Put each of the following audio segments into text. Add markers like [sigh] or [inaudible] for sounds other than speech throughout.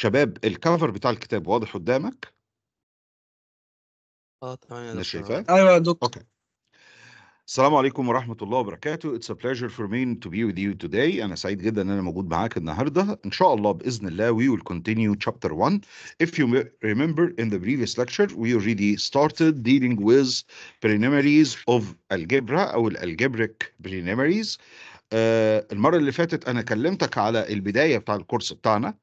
شباب الكفر بتاع الكتاب واضح قدامك اه تمام يا آه. ايوه يا دكتور اوكي السلام عليكم ورحمة الله وبركاته. It's a pleasure for me to be with you today. أنا سعيد جدا إن أنا موجود معاك النهاردة. إن شاء الله بإذن الله we will continue chapter 1. If you remember in the previous lecture we already started dealing with بريمريز of algebra أو الالجبريك بريمريز Uh, المرة اللي فاتت أنا كلمتك على البداية بتاع الكورس بتاعنا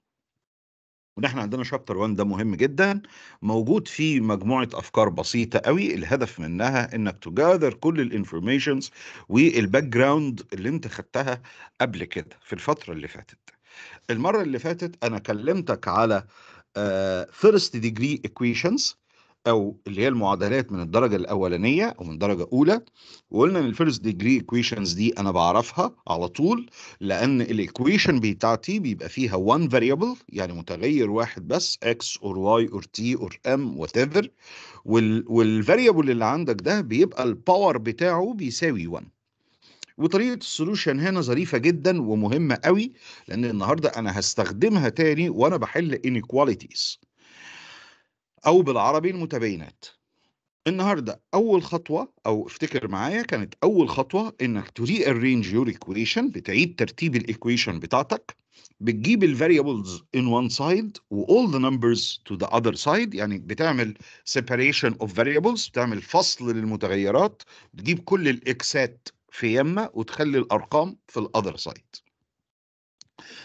وان احنا عندنا شابتر 1 ده مهم جدا موجود فيه مجموعه افكار بسيطه قوي الهدف منها انك تجاذر كل الانفورميشنز والباك جراوند اللي انت خدتها قبل كده في الفتره اللي فاتت المره اللي فاتت انا كلمتك على فيرست ديجري ايكويشنز او اللي هي المعادلات من الدرجه الاولانيه او من درجه اولى وقلنا ان الفيرست ديجري ايكويشنز دي انا بعرفها على طول لان الايكويشن بتاعتي بيبقى فيها وان فاريبل يعني متغير واحد بس اكس اور واي اور تي اور ام وات ايفر والفاريبل اللي عندك ده بيبقى الباور بتاعه بيساوي 1 وطريقه السولوشن هنا ظريفه جدا ومهمه قوي لان النهارده انا هستخدمها تاني وانا بحل انيكواليتيز أو بالعربي المتباينات النهارده اول خطوه او افتكر معايا كانت اول خطوه انك تري ارينج يور ايكويشن بتعيد ترتيب الايكويشن بتاعتك بتجيب in ان side سايد واول ذا نمبرز تو ذا اذر سايد يعني بتعمل separation اوف variables بتعمل فصل للمتغيرات بتجيب كل الاكسات في يمه وتخلي الارقام في الاذر سايد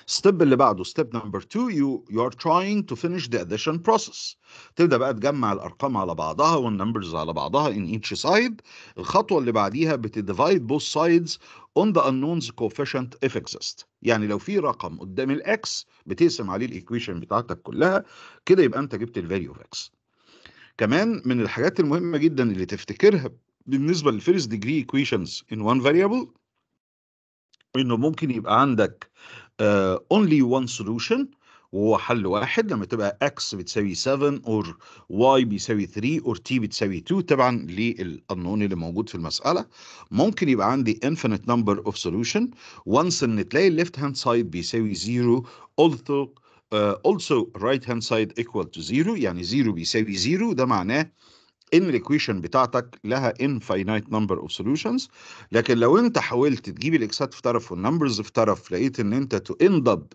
ستيب اللي بعده ستيب نمبر 2 يو يو ار تراينج تو فينيش ذا اديشن بروسيس تبدا بقى تجمع الارقام على بعضها والنمبرز على بعضها ان ايتش سايد الخطوه اللي بعديها بتديفايد بوث سايدز اون ذا انونز كوفيشنت اف اكزيست يعني لو في رقم قدام الاكس بتقسم عليه الايكويشن بتاعتك كلها كده يبقى انت جبت الفاليو اوف اكس كمان من الحاجات المهمه جدا اللي تفتكرها بالنسبه للفيرست ديجري ايكويشنز ان وان فاريبل انه ممكن يبقى عندك آه، only one solution وهو حل واحد لما تبقى x بتساوي 7 اور y بيساوي 3 اور t بتساوي 2 طبعا للانون اللي موجود في المسألة ممكن يبقى عندي infinite number of solution once ان تلاقي left hand side بيساوي 0 also uh, also right hand side equal to 0 يعني 0 بيساوي 0 ده معناه ان الايكويشن بتاعتك لها انفاينايت نمبر اوف سوليوشنز لكن لو انت حاولت تجيب الاكسات في طرف والنمبرز في طرف لقيت ان انت تو اند اب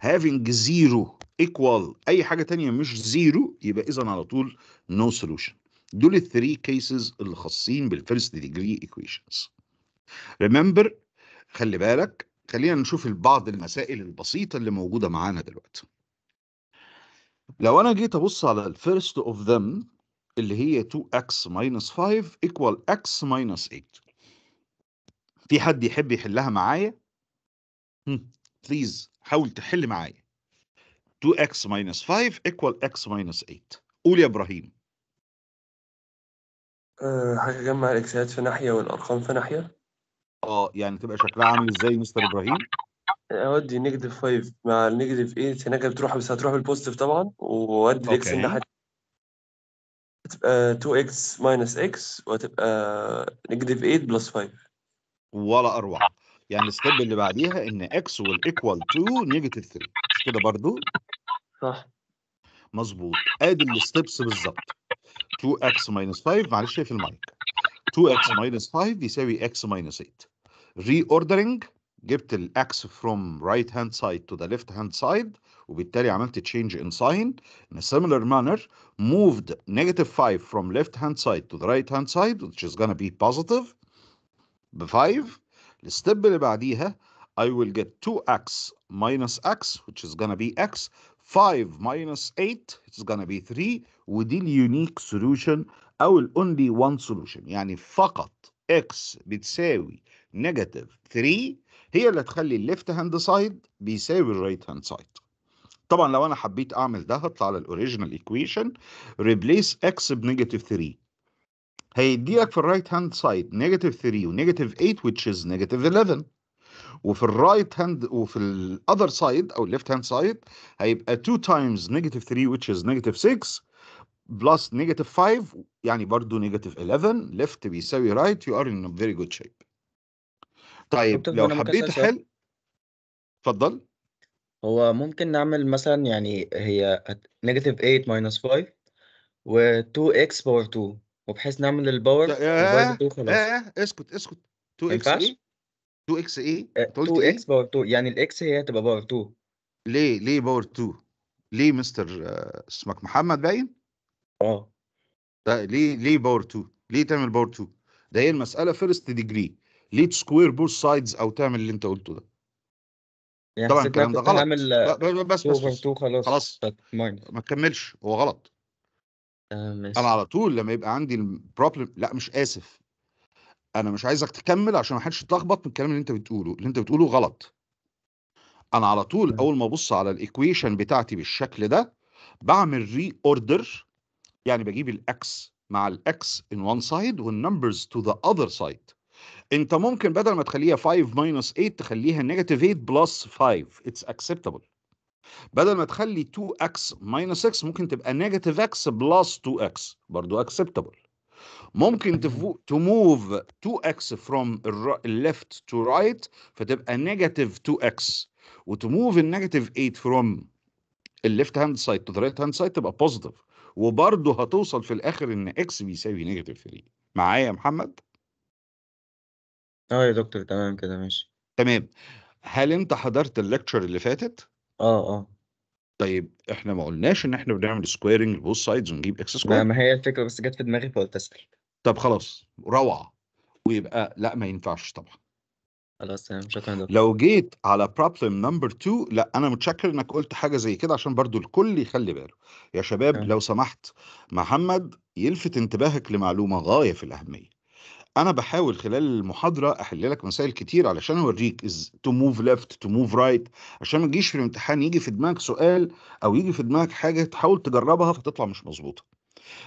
هافينج زيرو ايكوال اي حاجه تانية مش زيرو يبقى اذا على طول نو no سوليوشن دول الثري كيسز اللي خاصين بالفيرست ديجري ايكويشنز ريمبر خلي بالك خلينا نشوف بعض المسائل البسيطه اللي موجوده معانا دلوقتي لو انا جيت ابص على الفيرست اوف ذم اللي هي 2x minus 5 equal x minus 8 في حد يحب يحلها معايا؟ بليز حاول تحل معايا 2x minus 5 equal x minus 8 قول يا إبراهيم هجمع أه، الإكسات في ناحية والأرقام في ناحية اه يعني تبقى شكلها عامل ازاي مستر ابراهيم؟ اودي نيجاتيف 5 مع النيجاتيف 8 هناك بتروح بس هتروح بالبوزيتيف طبعا وادي الاكس الناحيه تبقي 2 2x minus x وتبقى negative 8 plus 5 ولا اروع يعني الستيب اللي بعديها ان x will equal to negative 3 مش كده برضو صح مظبوط ادي الستبس بالظبط 2x minus 5 معلش في المايك 2x minus 5 يساوي x minus 8 reordering جبت الاكس فروم رايت هاند سايد تو ذا ليفت هاند سايد وبالتالي عملت تشينج ان ساين in a similar manner moved negative 5 from left hand side to the right hand side which is gonna be positive ب 5 الستيب اللي بعديها I will get 2x minus x which is gonna be x 5 minus 8 it's gonna be 3 ودي اليونيك solution أو ال only one solution يعني فقط x بتساوي negative 3 هي اللي تخلي الليفت هاند سايد بيساوي الرايت هاند سايد طبعا لو انا حبيت اعمل ده هطلع على الاوريجينال ايكويشن ريبليس اكس بنيجاتيف 3 هيدي لك في الرايت هاند سايد نيجاتيف 3 ونيجاتيف 8 which is نيجاتيف 11 وفي الرايت هاند وفي الاذر سايد او الليفت هاند سايد هيبقى 2 تايمز نيجاتيف 3 which is نيجاتيف 6 بلس نيجاتيف 5 يعني برضه نيجاتيف 11 ليفت بيساوي رايت يو ار ان فيري جود شيب طيب لو حبيت حل اتفضل هو ممكن نعمل مثلا يعني هي نيجاتيف 8 ماينس 5 و 2 اكس باور 2 وبحيث نعمل الباور ياه ياه اسكت اسكت 2 اكس ايه 2 اكس ايه 2 اكس باور 2 يعني الاكس هي هتبقى باور 2 ليه ليه باور 2 ليه مستر آه، اسمك محمد باين اه ليه ليه باور 2 ليه تعمل باور 2 ده هي المساله فيرست ديجري ليه تسكوير بوث سايدز او تعمل اللي انت قلته ده يعني طبعا الكلام ده غلط عامل بس بس, بس. خلاص خلاص ما تكملش هو غلط آه، انا على طول لما يبقى عندي البروبلم لا مش اسف انا مش عايزك تكمل عشان ما حدش يتلخبط من الكلام اللي انت بتقوله اللي انت بتقوله غلط انا على طول اول ما ابص على الايكويشن بتاعتي بالشكل ده بعمل ري اوردر يعني بجيب الاكس مع الاكس ان وان سايد والنمبرز تو ذا اذر سايد انت ممكن بدل ما تخليها 5 ماينس 8 تخليها نيجاتيف 8 بلس 5 اتس اكسبتابل بدل ما تخلي 2x ماينس x ممكن تبقى نيجاتيف x بلس 2x برضو اكسبتابل ممكن تموف 2x from left to right فتبقى نيجاتيف 2x وتموف النيجاتيف 8 from الليفت هاند سايد تو رايت هاند سايد تبقى بوزيتيف وبرضه هتوصل في الاخر ان اكس بيساوي نيجاتيف 3 معايا يا محمد؟ آه يا دكتور تمام كده ماشي. تمام. هل أنت حضرت الليكتشر اللي فاتت؟ آه، آه. طيب إحنا ما قلناش إن إحنا بنعمل سكويرنج لboth سايدز ونجيب اكس ما ما هي الفكرة بس جت في دماغي فقلت أسأل. طب خلاص روعة. ويبقى لأ ما ينفعش طبعًا. خلاص تمام شكرا دكتور. لو جيت على بروبلم نمبر 2 لأ أنا متشكر إنك قلت حاجة زي كده عشان برضو الكل يخلي باله. يا شباب آه. لو سمحت محمد يلفت انتباهك لمعلومة غاية في الأهمية. انا بحاول خلال المحاضره احل لك مسائل كتير علشان اوريك از تو موف ليفت تو موف رايت عشان ما تجيش في الامتحان يجي في دماغك سؤال او يجي في دماغك حاجه تحاول تجربها فتطلع مش مظبوطه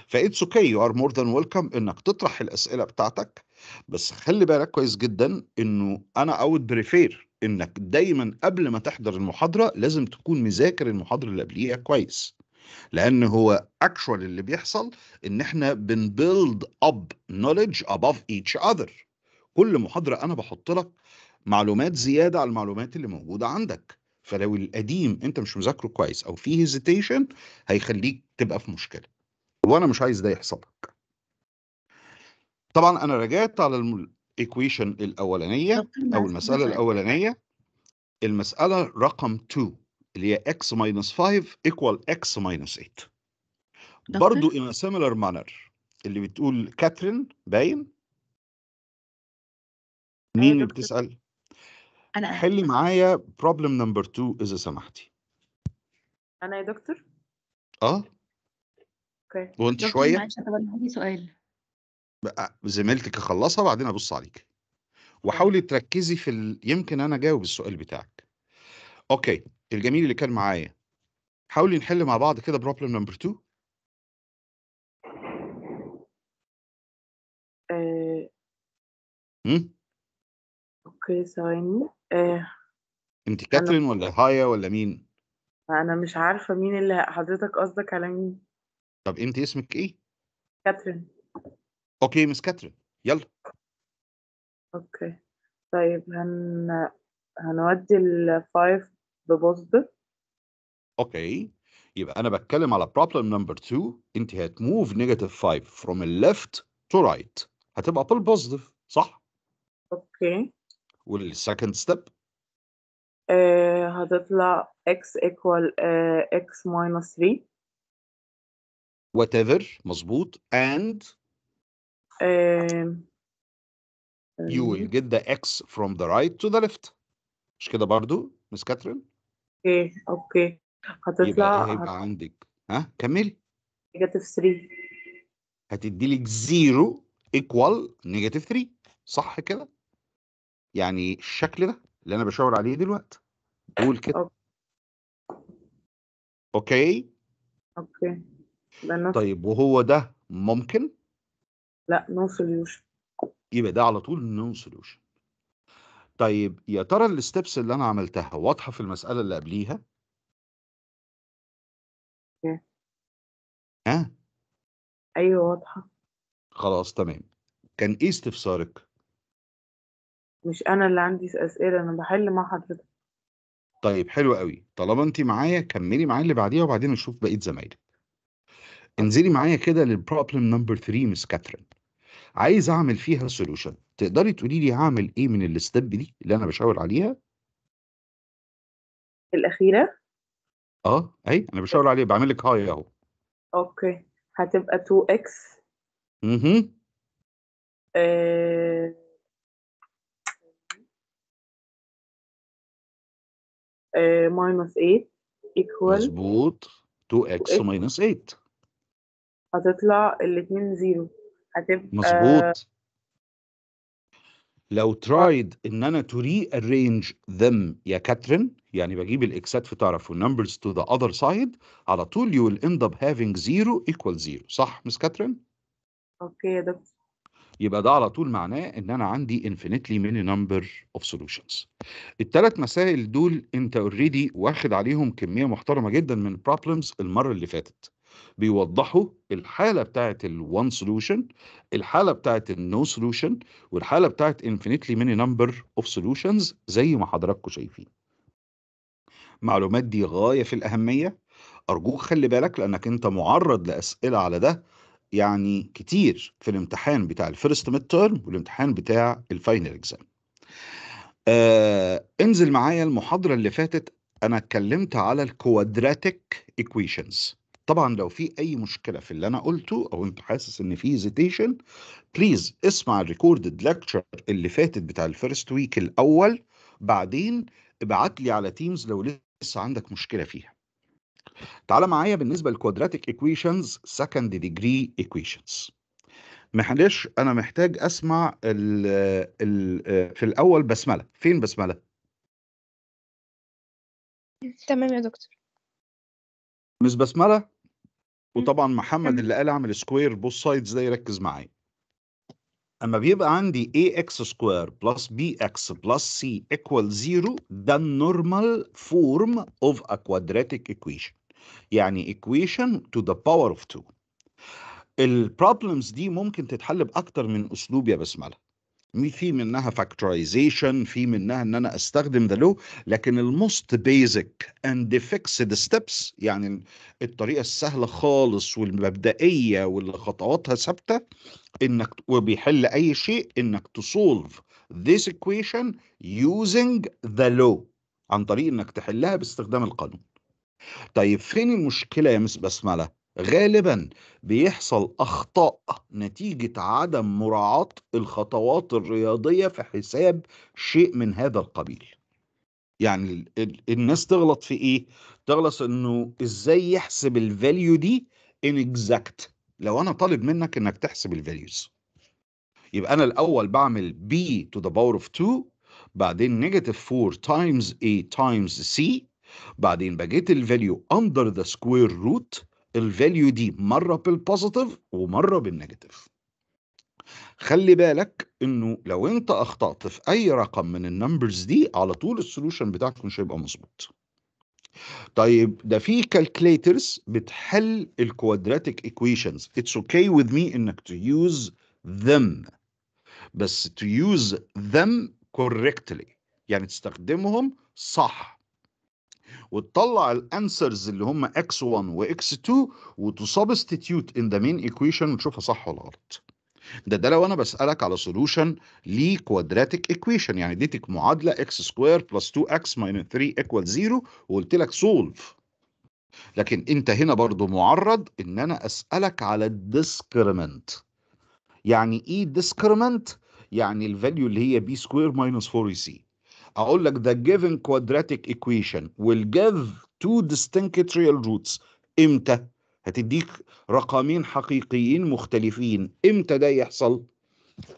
فاتس اوكي يو ار مور ذان ويلكم انك تطرح الاسئله بتاعتك بس خلي بالك كويس جدا انه انا اود بريفير انك دايما قبل ما تحضر المحاضره لازم تكون مذاكر المحاضره اللي قبليها كويس لان هو اكشوال اللي بيحصل ان احنا بنبيلد اب نوليدج اباف ايتش اذر كل محاضره انا بحط لك معلومات زياده على المعلومات اللي موجوده عندك فلو القديم انت مش مذاكره كويس او فيه هيزيتيشن هيخليك تبقى في مشكله وانا مش عايز ده يحصل لك طبعا انا رجعت على الايكويشن الاولانيه او المساله الاولانيه المساله رقم 2 اللي هي x minus 5 equal x minus 8 برضو in a similar manner اللي بتقول كاترين باين آه، مين اللي بتسأل؟ أنا حلي معايا problem number 2 إذا سمحتي أنا يا دكتور؟ أه اوكي وأنت شوية؟ معلش أنا سؤال آه، زميلتك اخلصها بعدين ابص عليك وحاولي تركزي في ال... يمكن انا جاوب السؤال بتاعك اوكي الجميل اللي كان معايا حاولي نحل مع بعض كده بروبلم نمبر 2 آه. اوكي ثواني آه. انت كاترين ولا هايا ولا مين انا مش عارفه مين اللي حضرتك قصدك على مين طب انت اسمك ايه كاترين اوكي مس كاترين يلا اوكي طيب هن هنودي الفايف ببوزيتيف اوكي يبقى انا بتكلم على problem number 2 انت هتموف negative 5 from left to right هتبقى بالبوزيتيف صح اوكي والسكند ستيب هتطلع x equal uh, x minus 3 whatever مظبوط and uh, you will get the x from the right to the left مش كده برضو مس كاترين اوكي اوكي يبقى هتطلع هيبقى هت- عندك ها كمل نيجاتيف 3 هتدي لك 0 ايكوال نيجاتيف 3 صح كده يعني الشكل ده اللي انا بشاور عليه دلوقتي قول كده أوكي. اوكي اوكي طيب وهو ده ممكن لا نو سوليوشن يبقى ده على طول نون سوليوشن طيب يا ترى الستبس اللي أنا عملتها واضحة في المسألة اللي قبليها؟ ها؟ إيه. ها؟ أيوه واضحة. خلاص تمام. كان إيه استفسارِك؟ مش أنا اللي عندي أسئلة، أنا بحل مع حضرتك. طيب حلو قوي طالما أنتِ معايا كمّلي معايا اللي بعديها وبعدين نشوف بقية زمايلِك. انزلي معايا كده للبروبلم نمبر 3 مس كاترين عايز اعمل فيها سوليوشن تقدري تقولي لي هعمل إيه من الstep دي اللي أنا بشاور عليها؟ الأخيرة؟ آه، أهي أنا بشاور عليها بعمل لِك هاي أهو. أوكي، هتبقى اكس اها ماينس -8 ايكوال مظبوط 2 اكس ماينس -8. هتطلع الاثنين 0. هتبقى مظبوط لو ترايد ان انا تو ري ارينج ذم يا كاترين يعني بجيب الاكسات في طرف والنمبرز تو ذا اذر سايد على طول يو ويل اند اب هافينج زيرو ايكوال زيرو صح مس كاترين؟ اوكي يا دكتور يبقى ده على طول معناه ان انا عندي انفينيتلي ميني نمبر اوف سولوشنز. الثلاث مسائل دول انت اوريدي واخد عليهم كميه محترمه جدا من بروبلمز المره اللي فاتت. بيوضحوا الحاله بتاعه الوان سولوشن الحاله بتاعه النو سولوشن والحاله بتاعه انفينيتلي ميني نمبر اوف سولوشنز زي ما حضراتكم شايفين معلومات دي غايه في الاهميه ارجوك خلي بالك لانك انت معرض لاسئله على ده يعني كتير في الامتحان بتاع الفيرست ميد تيرم والامتحان بتاع الفاينل اكزام آه انزل معايا المحاضره اللي فاتت انا اتكلمت على الكوادراتيك ايكويشنز طبعا لو في اي مشكله في اللي انا قلته او انت حاسس ان في هيزيتيشن بليز اسمع الريكوردد لكتشر اللي فاتت بتاع الفيرست ويك الاول بعدين ابعت لي على تيمز لو لسه عندك مشكله فيها تعال معايا بالنسبه للكوادراتيك ايكويشنز سكند ديجري ايكويشنز معلش انا محتاج اسمع ال ال في الاول بسمله فين بسمله تمام يا دكتور مش بسمله وطبعا محمد اللي قال اعمل سكوير بوث سايدز ده يركز معايا اما بيبقى عندي اي اكس سكوير بلس بي اكس بلس سي ايكوال زيرو ده النورمال فورم اوف ا كوادراتيك ايكويشن يعني ايكويشن تو ذا باور اوف 2 البروبلمز دي ممكن تتحل باكتر من اسلوب يا بسمله في منها فاكتورايزيشن في منها ان انا استخدم ذا لو لكن الموست بيزك اند فيكسد ستيبس يعني الطريقه السهله خالص والمبدئيه واللي خطواتها ثابته انك وبيحل اي شيء انك تسولف this equation using the law عن طريق انك تحلها باستخدام القانون طيب فين المشكله يا مس بسمله غالبا بيحصل اخطاء نتيجه عدم مراعاه الخطوات الرياضيه في حساب شيء من هذا القبيل يعني الناس تغلط في ايه تغلط انه ازاي يحسب الفاليو دي ان اكزاكت لو انا طالب منك انك تحسب الفاليوز يبقى انا الاول بعمل b to the power of 2 بعدين نيجاتيف 4 تايمز a تايمز c بعدين بجيت الفاليو اندر ذا سكوير روت الفاليو دي مره بالبوزيتيف ومره بالنيجاتيف خلي بالك انه لو انت اخطات في اي رقم من النمبرز دي على طول السولوشن بتاعك مش هيبقى مظبوط طيب ده في كالكليترز بتحل الكوادراتيك ايكويشنز اتس اوكي وذ مي انك تو يوز ذم بس تو يوز ذم correctly يعني تستخدمهم صح وتطلع الانسرز اللي هم x1 واكس 2 وتسبستيتيوت ان ذا مين ايكويشن وتشوفها صح ولا غلط ده ده لو انا بسالك على سولوشن لكوادراتيك ايكويشن يعني اديتك معادله اكس سكوير بلس 2 اكس ماينس 3 ايكوال 0 وقلت لك سولف لكن انت هنا برضو معرض ان انا اسالك على الديسكريمنت يعني ايه ديسكريمنت يعني الفاليو اللي هي بي سكوير ماينس 4 سي اقول لك the given quadratic equation will give two real roots امتى هتديك رقمين حقيقيين مختلفين امتى ده يحصل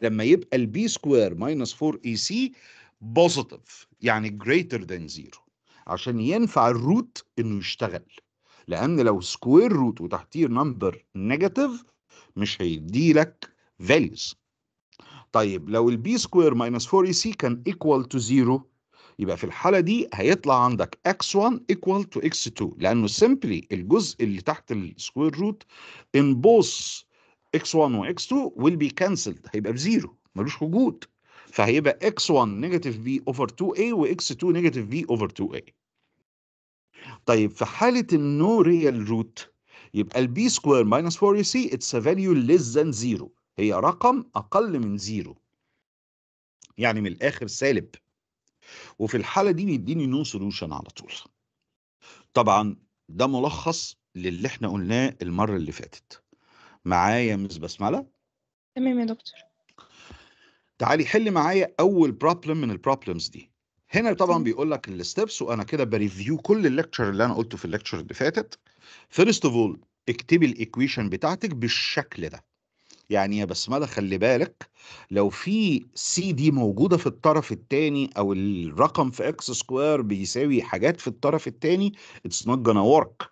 لما يبقى b square minus 4 ac e positive يعني جريتر than زيرو عشان ينفع الروت انه يشتغل لان لو سكوير root وتحتيه نمبر نيجاتيف مش هيدي لك values طيب لو البي سكوير ماينس 4 اي سي كان ايكوال تو زيرو يبقى في الحالة دي هيطلع عندك x1 equal to x2 لأنه simply الجزء اللي تحت السكوير روت in both x1 و x2 will be cancelled هيبقى بزيرو ملوش وجود فهيبقى x1 negative b over 2a و x2 negative b over 2a طيب في حالة النو ريال روت يبقى b square minus 4ac it's a value less than 0 هي رقم أقل من زيرو يعني من الآخر سالب وفي الحالة دي بيديني نو سوليوشن على طول طبعا ده ملخص للي احنا قلناه المرة اللي فاتت معايا مس بسملة تمام يا دكتور تعالي حل معايا أول بروبلم من البروبلمز دي هنا طبعا بيقول لك الستبس وانا كده بريفيو كل الليكتشر اللي انا قلته في الليكتشر اللي فاتت فيرست اوف اول اكتبي الايكويشن بتاعتك بالشكل ده يعني يا بسملة خلي بالك لو في سي دي موجودة في الطرف الثاني أو الرقم في اكس سكوير بيساوي حاجات في الطرف الثاني it's not gonna work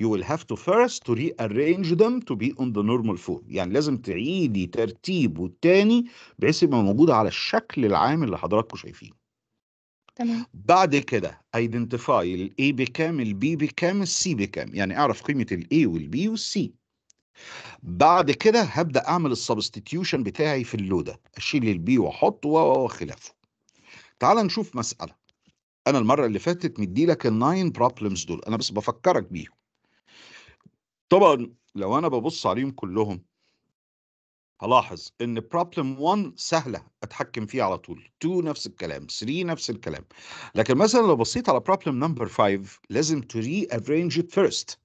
you will have to first to rearrange them to be on the normal form يعني لازم تعيدي ترتيبه الثاني بحيث يبقى موجود على الشكل العام اللي حضراتكم شايفينه تمام بعد كده ايدنتيفاي الاي بكام البي بكام السي بكام يعني اعرف قيمه الاي والبي والسي بعد كده هبدا اعمل السبستيتيوشن بتاعي في اللوده اشيل البي واحط وخلافه تعال نشوف مساله انا المره اللي فاتت مدي لك الناين بروبلمز دول انا بس بفكرك بيهم طبعا لو انا ببص عليهم كلهم هلاحظ ان بروبلم 1 سهله اتحكم فيه على طول 2 نفس الكلام 3 نفس الكلام لكن مثلا لو بصيت على بروبلم نمبر 5 لازم تري ارينج ات فيرست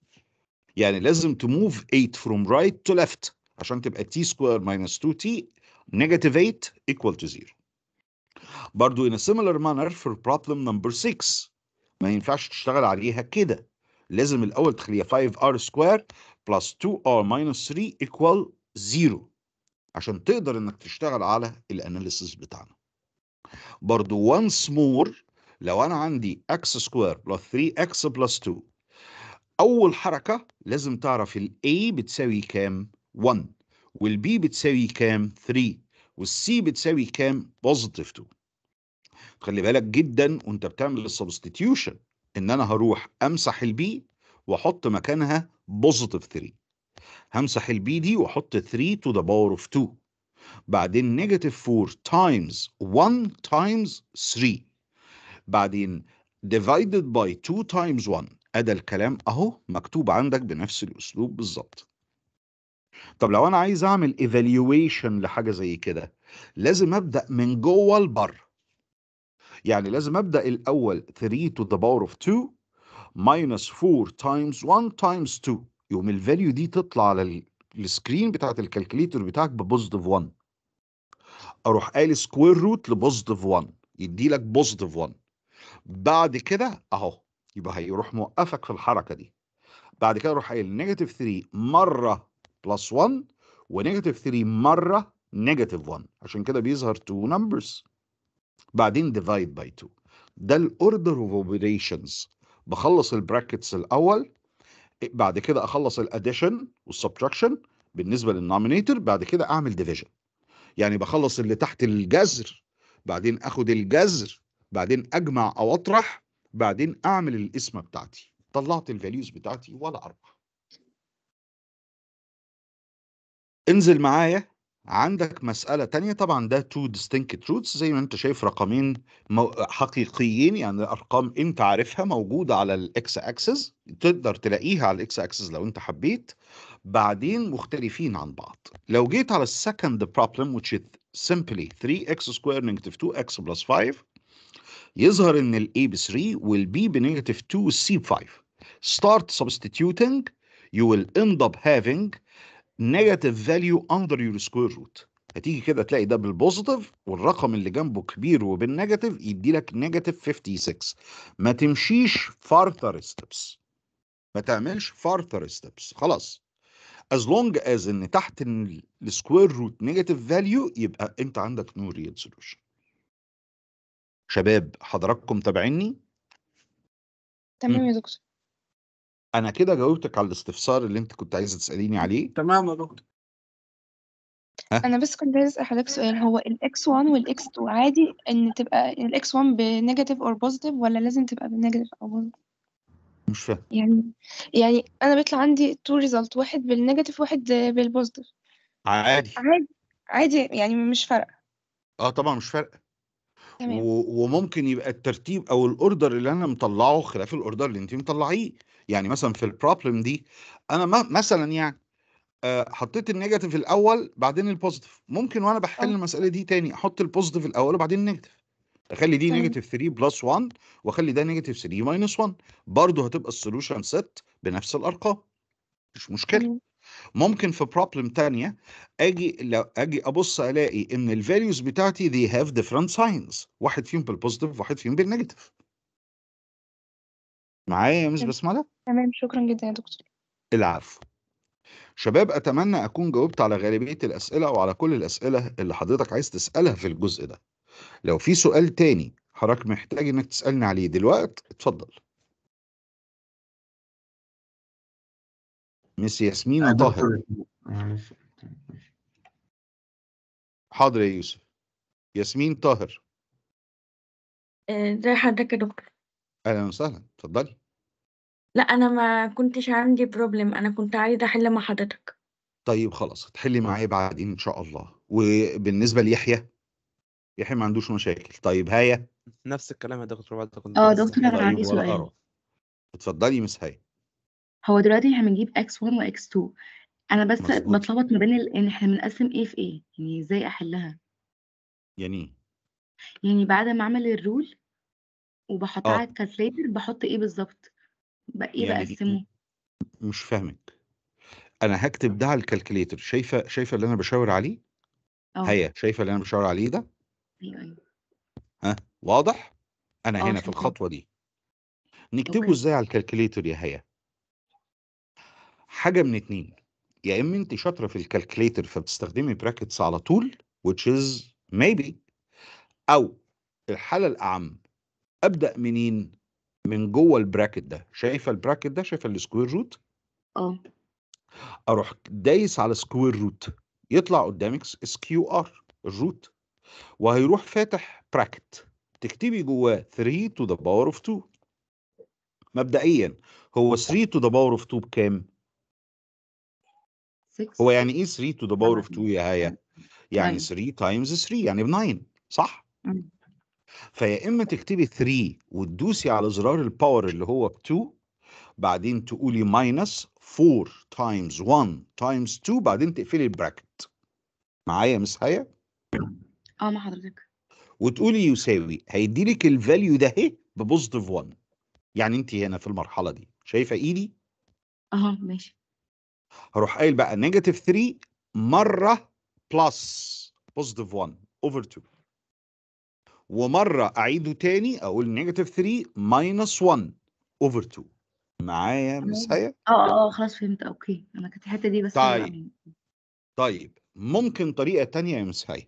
يعني لازم تموف 8 from right to left عشان تبقى t square minus 2t negative 8 equal to 0 برضو in a similar manner for problem number 6 ما ينفعش تشتغل عليها كده لازم الأول تخليها 5r square plus 2r minus 3 equal 0 عشان تقدر انك تشتغل على الاناليسيس بتاعنا برضو once more لو انا عندي x square plus 3x plus 2 اول حركه لازم تعرف A بتساوي كام 1 B بتساوي كام 3 C بتساوي كام بوزيتيف 2 خلي بالك جدا وانت بتعمل الـ substitution ان انا هروح امسح B واحط مكانها بوزيتيف 3 همسح B دي واحط 3 to the power of 2 بعدين نيجاتيف 4 تايمز 1 تايمز 3 بعدين ديفايدد باي 2 تايمز 1 أدى الكلام أهو مكتوب عندك بنفس الأسلوب بالظبط طب لو أنا عايز أعمل evaluation لحاجة زي كده لازم أبدأ من جوه لبره يعني لازم أبدأ الأول 3 to the power of 2 minus 4 times 1 times 2 يقوم الفاليو دي تطلع على السكرين بتاعت الكالكليتر بتاعك ببوزيتيف 1 اروح قال سكوير روت لبوزيتيف 1 يدي لك بوزيتيف 1 بعد كده اهو يبقى هيروح موقفك في الحركه دي بعد كده يروح قايل نيجاتيف 3 مره بلس 1 ونيجاتيف 3 مره نيجاتيف 1 عشان كده بيظهر 2 نمبرز بعدين ديفايد باي 2 ده الاوردر اوف اوبريشنز بخلص البراكتس الاول بعد كده اخلص الاديشن والسبتراكشن بالنسبه للنومينيتور بعد كده اعمل ديفيجن يعني بخلص اللي تحت الجذر بعدين اخد الجذر بعدين اجمع او اطرح بعدين اعمل القسمه بتاعتي طلعت الفاليوز بتاعتي ولا اربعه انزل معايا عندك مسألة تانية طبعا ده تو ديستينكت truths زي ما انت شايف رقمين حقيقيين يعني أرقام انت عارفها موجودة على الاكس اكسس تقدر تلاقيها على الاكس اكسس لو انت حبيت بعدين مختلفين عن بعض لو جيت على السكند بروبلم which is simply 3x squared negative 2x plus 5 يظهر ان الاي ب 3 والبي بنيجاتيف 2 والسي ب 5 start substituting you will end up having negative value under your square root هتيجي كده تلاقي ده بالبوزيتيف والرقم اللي جنبه كبير وبالنيجاتيف يدي لك نيجاتيف 56 ما تمشيش فارثر ستيبس ما تعملش فارثر ستيبس خلاص as long as ان تحت السكوير روت نيجاتيف فاليو يبقى انت عندك نو ريل سولوشن شباب حضراتكم تابعيني تمام يا دكتور انا كده جاوبتك على الاستفسار اللي انت كنت عايزه تساليني عليه تمام يا دكتور انا بس كنت عايز اسال حضرتك سؤال هو الاكس 1 والاكس 2 عادي ان تبقى الاكس 1 بنيجاتيف اور بوزيتيف ولا لازم تبقى بنيجاتيف او بوزيتيف مش فاهم يعني يعني انا بيطلع عندي تو ريزلت واحد بالنيجاتيف واحد بالبوزيتيف عادي عادي عادي يعني مش فارقه اه طبعا مش فارقه تمام وممكن يبقى الترتيب او الاوردر اللي انا مطلعه خلاف الاوردر اللي انت مطلعيه يعني مثلا في البروبلم دي انا ما مثلا يعني آه، حطيت النيجاتيف الاول بعدين البوزيتيف ممكن وانا بحل أوه. المساله دي تاني احط البوزيتيف الاول وبعدين النيجاتيف اخلي دي نيجاتيف 3 بلس 1 واخلي ده نيجاتيف 3 ماينس 1 برضه هتبقى السولوشن ست بنفس الارقام مش مشكله ممكن في بروبلم تانية اجي لو اجي ابص الاقي ان الفاليوز بتاعتي they have different signs واحد فيهم بالبوزيتيف واحد فيهم بالنيجاتيف معايا يا مس بسمله تمام شكرا جدا يا دكتور العفو شباب اتمنى اكون جاوبت على غالبيه الاسئله او على كل الاسئله اللي حضرتك عايز تسالها في الجزء ده لو في سؤال تاني حضرتك محتاج انك تسالني عليه دلوقتي اتفضل مس ياسمين آه، طاهر حاضر يا يوسف ياسمين طاهر آه، ازي حضرتك يا دكتور اهلا وسهلا اتفضلي لا انا ما كنتش عندي بروبلم انا كنت عايزه احل مع حضرتك طيب خلاص هتحلي معايا بعدين ان شاء الله وبالنسبه ليحيى يحيى ما عندوش مشاكل طيب هيا نفس الكلام يا دكتور بعد كنت اه دكتور انا طيب، عندي سؤال اتفضلي مس هيا هو دلوقتي إحنا بنجيب X1 و x 2 أنا بس بتلخبط ما بين إن إحنا بنقسّم إيه في إيه، يعني إزاي أحلّها؟ يعني إيه؟ يعني بعد ما أعمل الرول وبحطها آه. على الكالكليتر بحط إيه بالظبط بقى إيه يعني بقسمه مش فاهمِك. أنا هكتب ده على الكالكليتر شايفة شايفة اللي أنا باشاور عليه؟ آه. هي شايفة اللي أنا بشاور عليه ده؟ أيوه، انا أيوة. بشاور ها، واضح؟ أنا انا آه، هنا في الخطوة دي. نكتبه أوكي. إزاي على الكالكليتر يا هيا؟ حاجه من اتنين يا اما انت شاطره في الكالكليتر فبتستخدمي براكتس على طول which is maybe او الحاله الاعم ابدا منين من جوه البراكت ده شايفه البراكت ده شايفه السكوير روت اه اروح دايس على سكوير روت يطلع قدامك اس كيو ار الروت وهيروح فاتح براكت تكتبي جواه 3 تو ذا باور اوف 2 مبدئيا هو 3 تو ذا باور اوف 2 بكام 6 هو يعني ايه 3 تو ذا باور اوف 2 يا هيا؟ يعني 3 تايمز 3 يعني ب 9 صح؟ فيا اما تكتبي 3 وتدوسي على زرار الباور اللي هو ب 2 بعدين تقولي ماينس 4 تايمز 1 تايمز 2 بعدين تقفلي البراكت معايا يا مس هيا؟ اه مع حضرتك وتقولي يساوي هيدي لك الفاليو ده اهي ببوزيتيف 1 يعني انت هنا في المرحله دي شايفه ايدي؟ اه ماشي هروح قايل بقى نيجاتيف 3 مره بلس بوزيتيف 1 اوفر 2 ومره اعيده تاني اقول نيجاتيف 3 ماينس 1 اوفر 2 معايا هي؟ آه،, اه اه خلاص فهمت اوكي انا كانت الحته دي بس طيب طيب ممكن طريقه تانية يا هي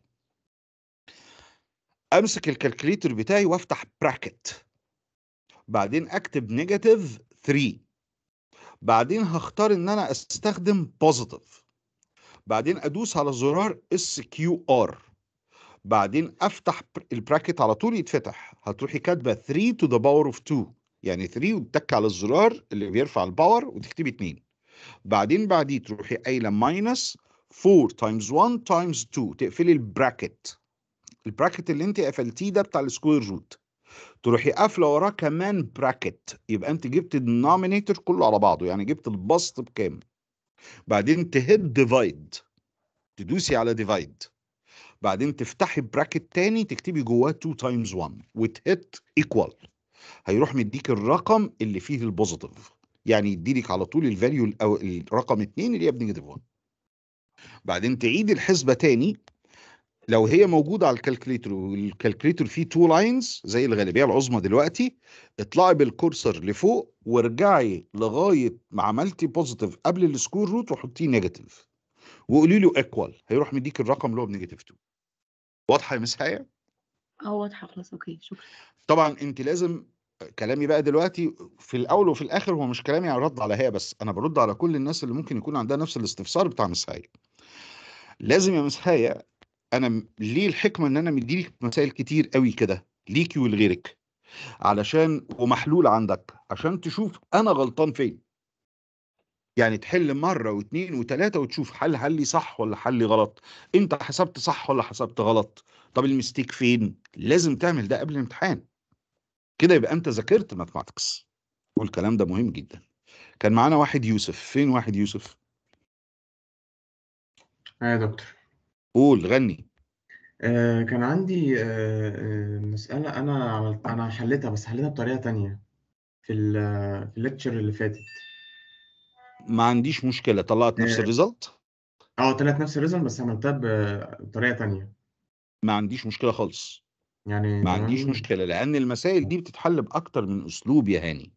امسك الكالكليتر بتاعي وافتح براكت بعدين اكتب نيجاتيف 3 بعدين هختار ان انا استخدم بوزيتيف بعدين ادوس على زرار اس كيو ار بعدين افتح البراكت على طول يتفتح هتروحي كاتبه 3 تو ذا باور اوف 2 يعني 3 وتك على الزرار اللي بيرفع الباور وتكتبي 2 بعدين بعديه تروحي قايله ماينس 4 تايمز 1 تايمز 2 تقفلي البراكت البراكت اللي انت قفلتيه ده بتاع السكوير روت تروحي قافله وراه كمان براكت يبقى انت جبت النومينيتور كله على بعضه يعني جبت البسط بكام بعدين تهد ديفايد تدوسي على ديفايد بعدين تفتحي براكت تاني تكتبي جواه 2 تايمز 1 وتهت ايكوال هيروح مديك الرقم اللي فيه البوزيتيف يعني يديلك على طول الفاليو الرقم 2 اللي هي بنيجاتيف 1 بعدين تعيد الحسبه تاني لو هي موجوده على الكالكليتر والكالكليتر فيه تو لاينز زي الغالبيه العظمى دلوقتي اطلعي بالكورسر لفوق وارجعي لغايه ما عملتي بوزيتيف قبل السكور روت وحطيه نيجاتيف وقولي له ايكوال هيروح مديك الرقم اللي هو بنيجاتيف 2 واضحه يا مس هيا؟ اه واضحه خلاص اوكي شكرا طبعا انت لازم كلامي بقى دلوقتي في الاول وفي الاخر هو مش كلامي على رد على هي بس انا برد على كل الناس اللي ممكن يكون عندها نفس الاستفسار بتاع مس لازم يا مس انا ليه الحكمه ان انا مديلك مسائل كتير قوي كده ليكي ولغيرك علشان ومحلول عندك عشان تشوف انا غلطان فين يعني تحل مره واثنين وثلاثه وتشوف هل حلي صح ولا حلي غلط انت حسبت صح ولا حسبت غلط طب المستيك فين لازم تعمل ده قبل الامتحان كده يبقى انت ذاكرت ماثماتكس والكلام ده مهم جدا كان معانا واحد يوسف فين واحد يوسف آه يا دكتور قول غني آه كان عندي آه, آه، مسألة أنا عملت أنا حليتها بس حليتها بطريقة تانية في الـ في الليكتشر اللي فاتت ما عنديش مشكلة طلعت نفس آه، الريزلت اه طلعت نفس الريزلت بس عملتها بطريقة تانية ما عنديش مشكلة خالص يعني ما عنديش مشكلة لأن المسائل دي بتتحل بأكتر من أسلوب يا هاني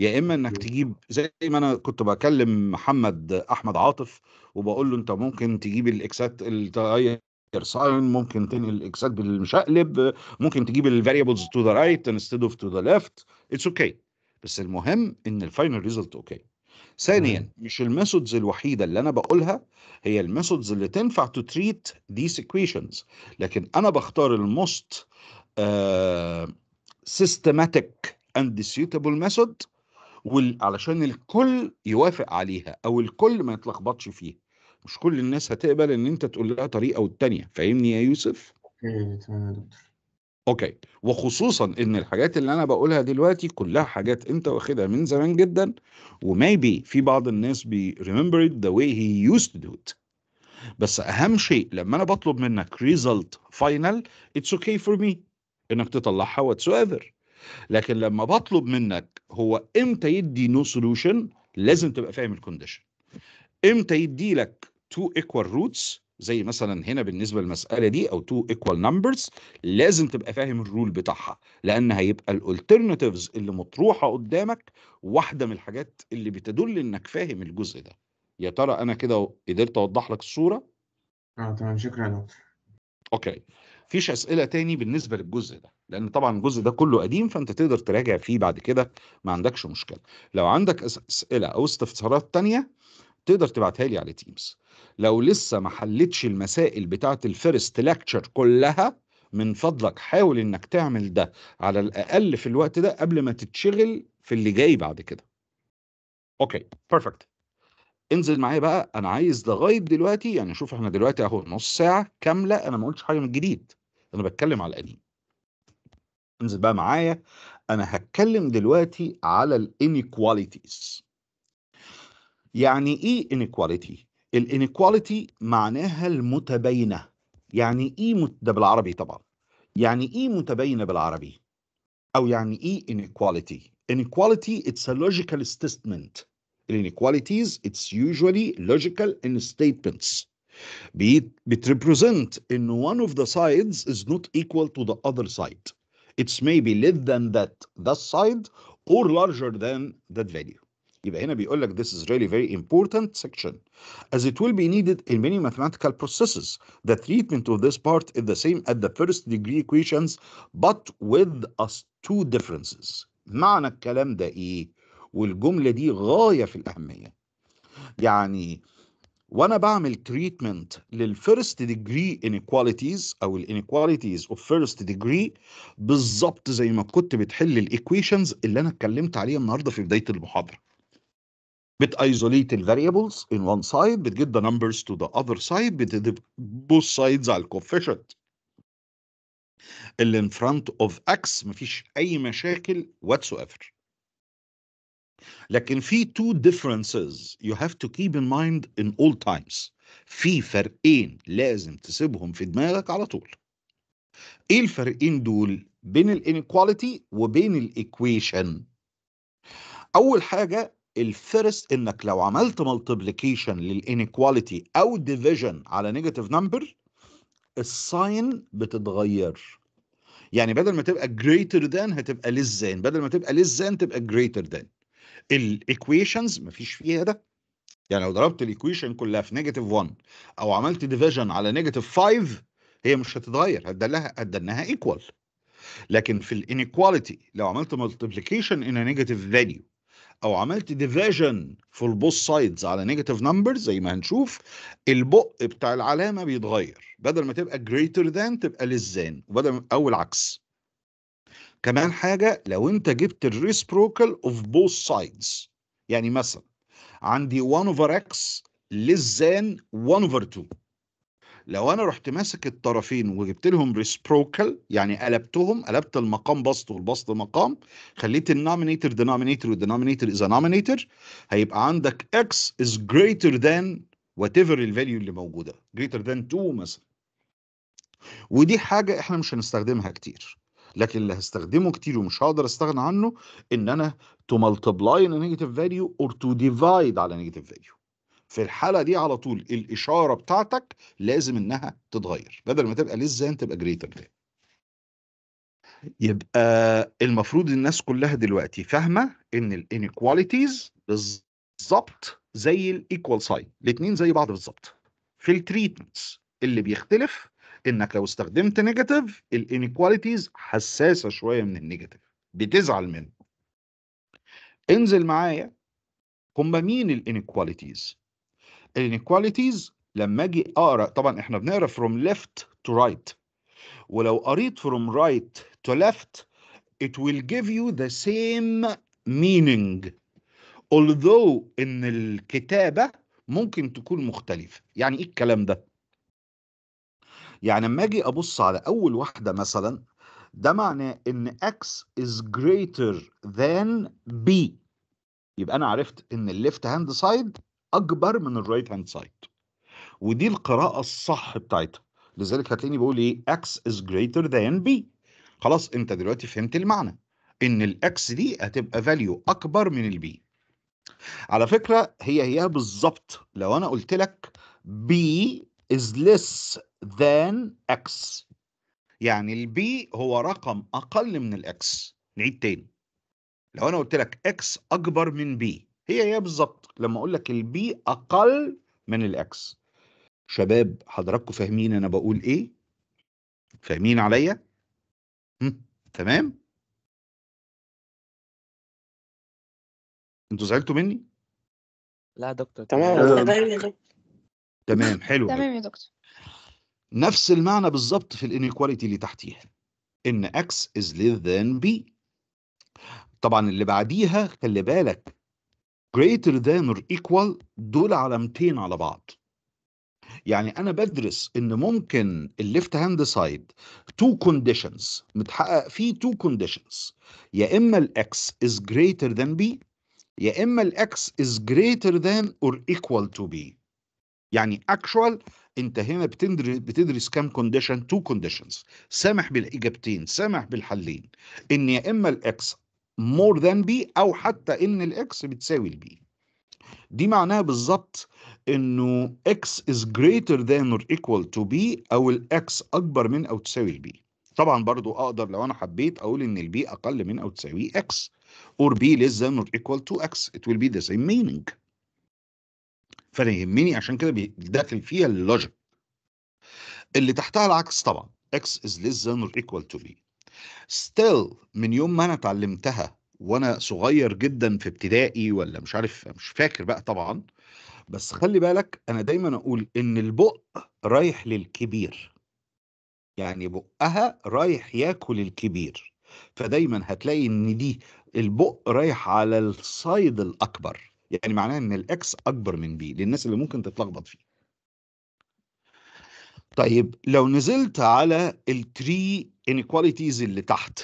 يا اما انك إمم. تجيب زي ما انا كنت بكلم محمد احمد عاطف وبقول له انت ممكن تجيب الاكسات التاير ساين ممكن تنقل الاكسات بالمشقلب ممكن تجيب الفاريبلز تو ذا رايت انستد اوف تو ذا ليفت اتس اوكي بس المهم ان الفاينل ريزلت اوكي ثانيا مش الميثودز الوحيده اللي انا بقولها هي الميثودز اللي تنفع تو تريت ذيس سيكويشنز لكن انا بختار الموست سيستماتيك اند سيوتابل ميثود علشان الكل يوافق عليها او الكل ما يتلخبطش فيها مش كل الناس هتقبل ان انت تقول لها طريقه والتانيه فاهمني يا يوسف اوكي تمام اوكي وخصوصا ان الحاجات اللي انا بقولها دلوقتي كلها حاجات انت واخدها من زمان جدا ومايبي في بعض الناس بي remember it the way he used to do it بس اهم شيء لما انا بطلب منك ريزلت فاينل اتس اوكي فور مي انك تطلعها واتس ايفر لكن لما بطلب منك هو امتى يدي نو no سولوشن لازم تبقى فاهم الكونديشن امتى يدي لك تو ايكوال روتس زي مثلا هنا بالنسبه للمساله دي او تو ايكوال نمبرز لازم تبقى فاهم الرول بتاعها لان هيبقى الالترناتيفز اللي مطروحه قدامك واحده من الحاجات اللي بتدل انك فاهم الجزء ده يا ترى انا كده قدرت اوضح لك الصوره اه تمام شكرا يا اوكي مفيش اسئله تاني بالنسبه للجزء ده لان طبعا الجزء ده كله قديم فانت تقدر تراجع فيه بعد كده ما عندكش مشكله لو عندك اسئله او استفسارات تانية تقدر تبعتها لي على تيمز لو لسه ما حلتش المسائل بتاعه الفيرست ليكتشر كلها من فضلك حاول انك تعمل ده على الاقل في الوقت ده قبل ما تتشغل في اللي جاي بعد كده اوكي بيرفكت انزل معايا بقى انا عايز لغايه دلوقتي يعني شوف احنا دلوقتي اهو نص ساعه كامله انا ما قلتش حاجه من الجديد انا بتكلم على القديم انزل بقى معايا انا هتكلم دلوقتي على الانيكواليتيز يعني ايه انيكواليتي الانيكواليتي معناها المتباينه يعني ايه مت... ده بالعربي طبعا يعني ايه متباينه بالعربي او يعني ايه انيكواليتي inequality it's a logical statement inequalities it's usually logical in statements بيت represent ان one of the sides is not equal to the other side It's maybe less than that that side or larger than that value. يبقى هنا بيقول لك this is really very important section as it will be needed in many mathematical processes. The treatment of this part is the same as the first degree equations but with us two differences. معنى الكلام ده ايه؟ والجملة دي غاية في الأهمية. يعني وانا بعمل تريتمنت للفيرست ديجري انيكواليتيز او الانيكواليتيز اوف فيرست ديجري بالظبط زي ما كنت بتحل الايكويشنز اللي انا اتكلمت عليها النهارده في بدايه المحاضره بتايزوليت الفاريبلز ان وان سايد بتجيب ذا نمبرز تو ذا اذر سايد بتدب بوث سايدز على الكوفيشنت اللي ان فرونت اوف اكس مفيش اي مشاكل whatsoever ايفر لكن في تو differences يو هاف تو كيب ان مايند ان اول تايمز في فرقين لازم تسيبهم في دماغك على طول ايه الفرقين دول بين الانيكواليتي وبين الايكويشن اول حاجه الفيرست انك لو عملت مالتيبليكيشن للانيكواليتي او ديفيجن على نيجاتيف نمبر الساين بتتغير يعني بدل ما تبقى greater than هتبقى less than بدل ما تبقى less than تبقى greater than الايكويشنز مفيش فيها ده يعني لو ضربت الايكويشن كلها في نيجاتيف 1 او عملت ديفيجن على نيجاتيف 5 هي مش هتتغير هتدلها هتدلها ايكوال لكن في الانيكواليتي لو عملت ملتبليكيشن ان نيجاتيف فاليو او عملت ديفيجن في البوث سايدز على نيجاتيف نمبر زي ما هنشوف البق بتاع العلامه بيتغير بدل ما تبقى جريتر ذان تبقى للزان وبدل او العكس كمان حاجه لو انت جبت الريسبروكال اوف بوث سايدز يعني مثلا عندي 1 اوفر اكس للزان 1 اوفر 2 لو انا رحت ماسك الطرفين وجبت لهم ريسبروكال يعني قلبتهم قلبت المقام بسط والبسط مقام خليت النومينيتور دينومينيتور والدينومينيتور اذا نومينيتور هيبقى عندك اكس از جريتر ذان وات ايفر الفاليو اللي موجوده جريتر ذان 2 مثلا ودي حاجه احنا مش هنستخدمها كتير لكن اللي هستخدمه كتير ومش هقدر استغنى عنه ان انا تو ان نيجاتيف فاليو اور تو ديفايد على نيجاتيف فاليو في الحاله دي على طول الاشاره بتاعتك لازم انها تتغير بدل ما تبقى ليس ذان تبقى جريتر ذان يبقى المفروض الناس كلها دلوقتي فاهمه ان الانيكواليتيز بالظبط زي الايكوال ساين الاثنين زي بعض بالظبط في التريتمنتس اللي بيختلف انك لو استخدمت نيجاتيف الانيكواليتيز حساسه شويه من النيجاتيف بتزعل منه انزل معايا هم مين الانيكواليتيز الانيكواليتيز لما اجي اقرا طبعا احنا بنقرا from left to right ولو قريت from right to left it will give you the same meaning although ان الكتابه ممكن تكون مختلفه يعني ايه الكلام ده يعني لما اجي ابص على اول واحده مثلا ده معناه ان x is greater than b يبقى انا عرفت ان الليفت هاند سايد اكبر من الرايت هاند سايد ودي القراءه الصح بتاعتها لذلك هتلاقيني بقول ايه x is greater than b خلاص انت دلوقتي فهمت المعنى ان الاكس دي هتبقى فاليو اكبر من البي على فكره هي هي بالظبط لو انا قلت لك b is less than x يعني البي هو رقم اقل من الاكس نعيد تاني لو انا قلت لك اكس اكبر من بي هي هي إيه بالظبط لما اقول لك البي اقل من الاكس شباب حضراتكم فاهمين انا بقول ايه فاهمين عليا تمام انتوا زعلتوا مني لا يا دكتور تمام تمام حلو تمام يا دكتور نفس المعنى بالظبط في الانيكواليتي اللي تحتيها ان x is less than b طبعا اللي بعديها خلي بالك greater than or equal دول علامتين على بعض يعني انا بدرس ان ممكن الليفت هاند سايد تو كونديشنز متحقق فيه تو كونديشنز يا اما الاكس از جريتر ذان بي يا اما الاكس از جريتر ذان اور ايكوال تو بي يعني اكشوال انت هنا بتدرس بتدرس كام كونديشن تو كونديشنز سامح بالاجابتين سامح بالحلين ان يا اما الاكس مور ذان بي او حتى ان الاكس بتساوي البي دي معناها بالظبط انه اكس از جريتر ذان اور ايكوال تو بي او الاكس اكبر من او تساوي البي طبعا برضو اقدر لو انا حبيت اقول ان البي اقل من او تساوي اكس or b less than or equal to x it will be the same meaning فانا يهمني عشان كده داخل فيها اللوجيك اللي تحتها العكس طبعا x is less than or equal to v still من يوم ما انا اتعلمتها وانا صغير جدا في ابتدائي ولا مش عارف مش فاكر بقى طبعا بس خلي بالك انا دايما اقول ان البق رايح للكبير يعني بقها رايح ياكل الكبير فدايما هتلاقي ان دي البق رايح على الصيد الاكبر يعني معناه ان الاكس اكبر من بي للناس اللي ممكن تتلخبط فيه طيب لو نزلت على التري انيكواليتيز اللي تحت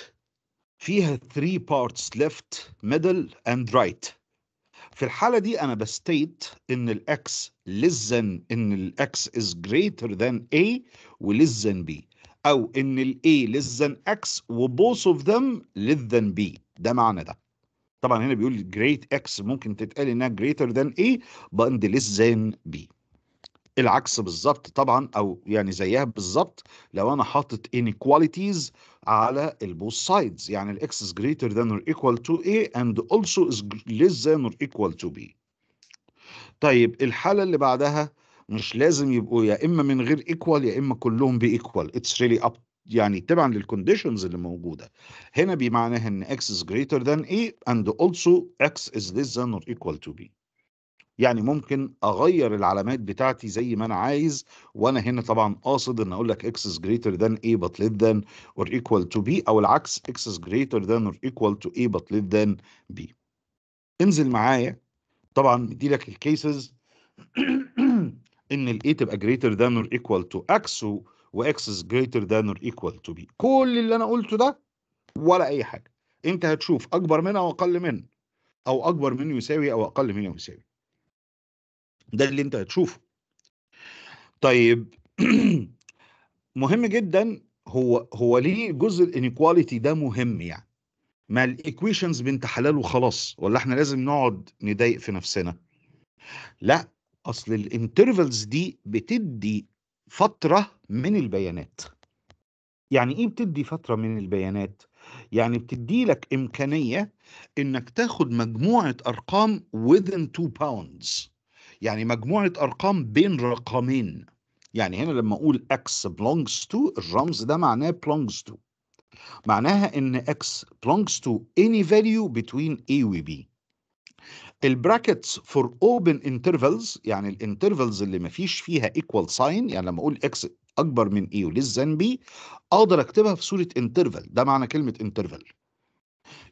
فيها 3 بارتس ليفت ميدل اند رايت في الحالة دي أنا بستيت إن الإكس less إن الإكس از جريتر ذان اي و less بي أو إن الاي A less اكس وبوث اوف both of them بي ده معنى ده طبعا هنا بيقول جريت اكس ممكن تتقال انها جريتر ذان ايه باند ليس ذان بي العكس بالظبط طبعا او يعني زيها بالظبط لو انا حاطط inequalities على البوث سايدز يعني الاكس از جريتر ذان اور ايكوال تو اي اند اولسو از ليس ذان اور ايكوال تو بي طيب الحاله اللي بعدها مش لازم يبقوا يا اما من غير ايكوال يا اما كلهم بايكوال اتس ريلي اب يعني تبعا للكونديشنز اللي موجوده هنا بمعناها ان x is greater than a and also x is less than or equal to b يعني ممكن اغير العلامات بتاعتي زي ما انا عايز وانا هنا طبعا قاصد ان اقول لك x is greater than a but less than or equal to b او العكس x is greater than or equal to a but less than b انزل معايا طبعا لك الكيسز ان ال a تبقى greater than or equal to x واكس از جريتر ذان اور ايكوال تو بي كل اللي انا قلته ده ولا اي حاجه انت هتشوف اكبر من او اقل من او اكبر من يساوي او اقل من يساوي ده اللي انت هتشوفه طيب [clears throat] مهم جدا هو هو ليه جزء الانيكواليتي ده مهم يعني ما الايكويشنز بنت حلال وخلاص ولا احنا لازم نقعد نضايق في نفسنا لا اصل الانترفلز دي بتدي فترة من البيانات يعني ايه بتدي فترة من البيانات يعني بتدي لك إمكانية انك تاخد مجموعة ارقام within two pounds يعني مجموعة ارقام بين رقمين يعني هنا لما اقول x belongs to الرمز ده معناه belongs to معناها ان x belongs to any value between a و b البراكتس فور اوبن انترفلز يعني الانترفلز اللي ما فيش فيها ايكوال ساين يعني لما اقول اكس اكبر من اي وليس ذان بي اقدر اكتبها في صوره انترفل ده معنى كلمه انترفل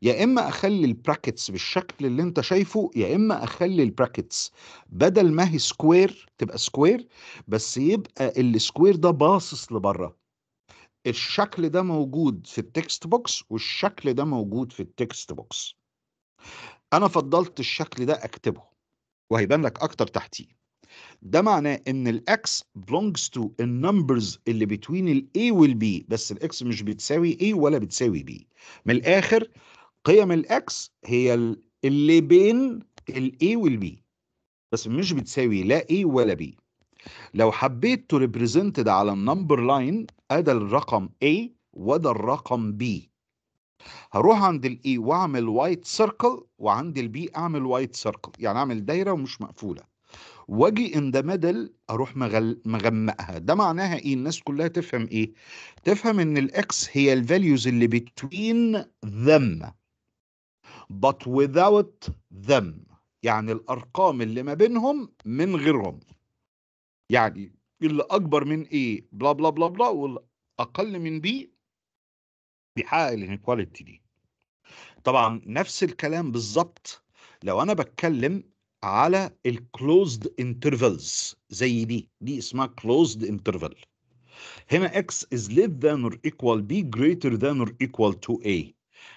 يا اما اخلي البراكتس بالشكل اللي انت شايفه يا اما اخلي البراكتس بدل ما هي سكوير تبقى سكوير بس يبقى السكوير ده باصص لبره الشكل ده موجود في التكست بوكس والشكل ده موجود في التكست بوكس انا فضلت الشكل ده اكتبه وهيبان لك اكتر تحتيه ده معناه ان الاكس belongs to النمبرز اللي بتوين الاي والبي بس الاكس مش بتساوي اي ولا بتساوي بي من الاخر قيم الاكس هي اللي بين الاي والبي بس مش بتساوي لا اي ولا بي لو حبيت تو ريبريزنت ده على النمبر لاين ادى الرقم A وده الرقم B هروح عند الاي واعمل وايت سيركل وعند البي اعمل وايت سيركل يعني اعمل دايره ومش مقفوله واجي ان ذا ميدل اروح مغل... مغمقها ده معناها ايه الناس كلها تفهم ايه تفهم ان الاكس هي الفاليوز اللي بتوين ذم but without them يعني الارقام اللي ما بينهم من غيرهم يعني اللي اكبر من ايه بلا بلا بلا بلا والاقل من بي بيحقق الانيكواليتي دي طبعا نفس الكلام بالظبط لو انا بتكلم على الكلوزد انترفلز زي دي دي اسمها كلوزد انترفل هنا x is less than or equal b greater than or equal to a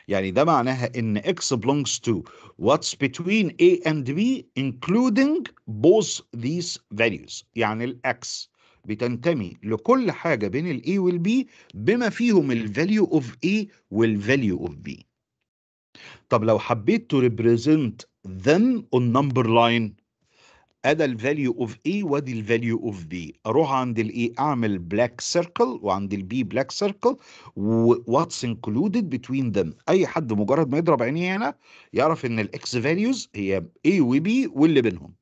يعني ده معناها ان x belongs to what's between a and b including both these values يعني ال x بتنتمي لكل حاجة بين ال A وال B بما فيهم ال value of A وال value of B طب لو حبيت to represent them on number line أدا ال value of A وادي ال value of B أروح عند ال A أعمل black circle وعند ال B black circle what's included between them أي حد مجرد ما يضرب عينيه هنا يعرف إن ال X values هي A و B واللي بينهم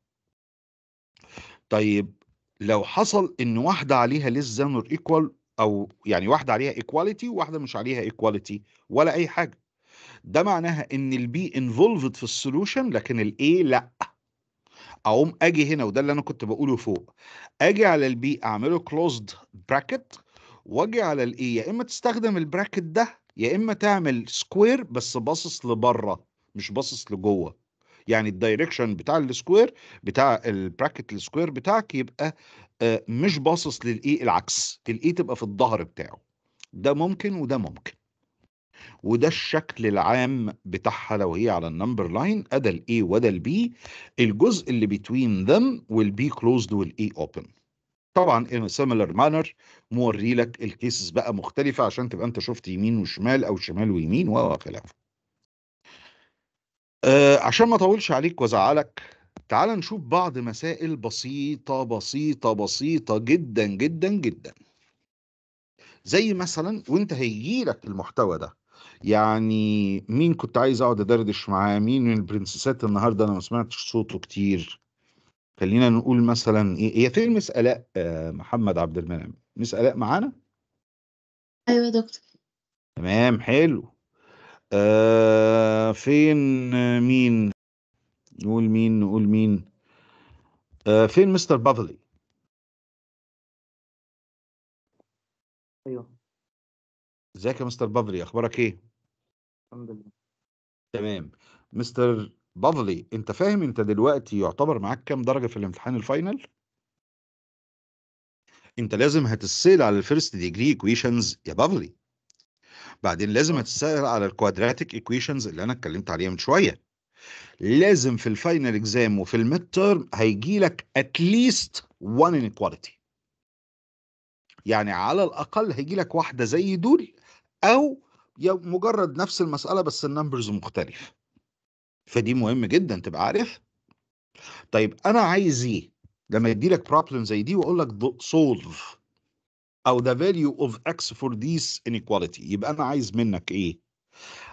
طيب لو حصل ان واحده عليها ليس ذان ايكوال او يعني واحده عليها ايكواليتي وواحده مش عليها ايكواليتي ولا اي حاجه ده معناها ان البي انفولفد في السولوشن لكن الاي لا اقوم اجي هنا وده اللي انا كنت بقوله فوق اجي على البي اعمله كلوزد براكت واجي على الاي يا اما تستخدم البراكت ده يا اما تعمل سكوير بس باصص لبره مش باصص لجوه يعني الدايركشن بتاع السكوير بتاع البراكت السكوير بتاعك يبقى آه، مش باصص للايه العكس الايه تبقى في الظهر بتاعه ده ممكن وده ممكن وده الشكل العام بتاعها لو هي على النمبر لاين ادا الاي e وده البي الجزء اللي بتوين ذم والبي كلوزد والاي اوبن طبعا ان سيميلر مانر موري لك الكيسز بقى مختلفه عشان تبقى انت شفت يمين وشمال او شمال ويمين وخلافه آه عشان ما اطولش عليك وازعلك تعال نشوف بعض مسائل بسيطة بسيطة بسيطة جدا جدا جدا زي مثلا وانت هيجيلك المحتوى ده يعني مين كنت عايز اقعد ادردش معاه مين من البرنسسات النهارده انا ما سمعتش صوته كتير خلينا نقول مثلا ايه هي فين مس الاء آه، محمد عبد المنعم مس الاء معانا ايوه يا دكتور تمام حلو آه فين مين نقول مين نقول مين آه فين مستر بافلي ايوه ازيك يا مستر بافلي اخبارك ايه الحمد لله تمام مستر بافلي انت فاهم انت دلوقتي يعتبر معاك كام درجه في الامتحان الفاينل انت لازم هتسيل على الفيرست ديجري كويشنز يا بافلي بعدين لازم آه. هتسال على الكوادراتيك ايكويشنز اللي انا اتكلمت عليها من شويه لازم في الفاينل اكزام وفي الميد تيرم هيجي لك اتليست وان انيكواليتي يعني على الاقل هيجي لك واحده زي دول او مجرد نفس المساله بس النمبرز مختلف فدي مهم جدا تبقى عارف طيب انا عايز ايه لما يدي لك بروبلم زي دي واقول لك سولف او ذا فاليو اوف اكس فور ذيس انيكواليتي يبقى انا عايز منك ايه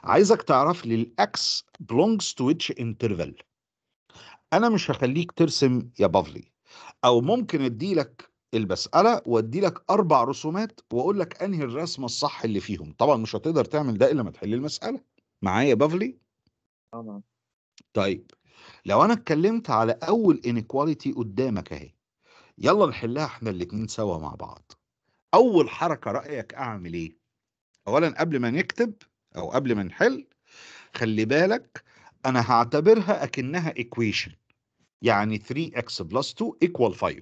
عايزك تعرف لي الاكس بلونجز تو ويتش انترفال انا مش هخليك ترسم يا بافلي او ممكن اديلك المساله وادي لك اربع رسومات واقول لك انهي الرسمه الصح اللي فيهم طبعا مش هتقدر تعمل ده الا ما تحل المساله معايا بافلي طبعا طيب لو انا اتكلمت على اول انيكواليتي قدامك اهي يلا نحلها احنا الاتنين سوا مع بعض اول حركه رايك اعمل ايه اولا قبل ما نكتب او قبل ما نحل خلي بالك انا هعتبرها اكنها ايكويشن يعني 3x بلس 2 ايكوال 5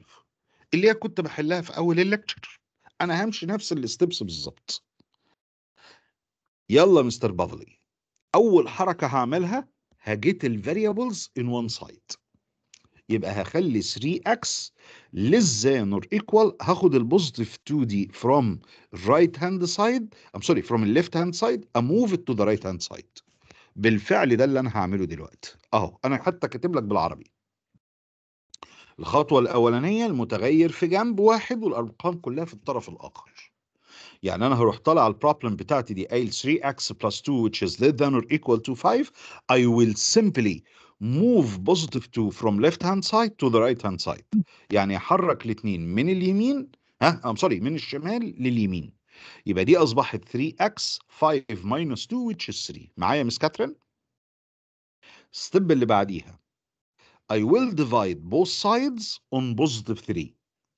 اللي هي كنت بحلها في اول الليكتشر انا همشي نفس الستبس بالظبط يلا مستر بافلي اول حركه هعملها هجيت الفاريبلز ان وان سايد يبقى هخلي 3x less than or equal هاخد البوزيتيف 2 دي from right hand side I'm sorry from left hand side اموف it to the right hand side بالفعل ده اللي انا هعمله دلوقتي اهو انا حتى كاتب لك بالعربي الخطوة الأولانية المتغير في جنب واحد والأرقام كلها في الطرف الآخر. يعني أنا هروح طالع البروبلم بتاعتي دي قايل 3x plus 2 which is less than or equal to 5 I will simply move positive 2 from left hand side to the right hand side يعني حرك الاثنين من اليمين ها ام سوري من الشمال لليمين يبقى دي اصبحت 3x 5 minus 2 which is 3 معايا مس كاترين الستيب اللي بعديها I will divide both sides on positive 3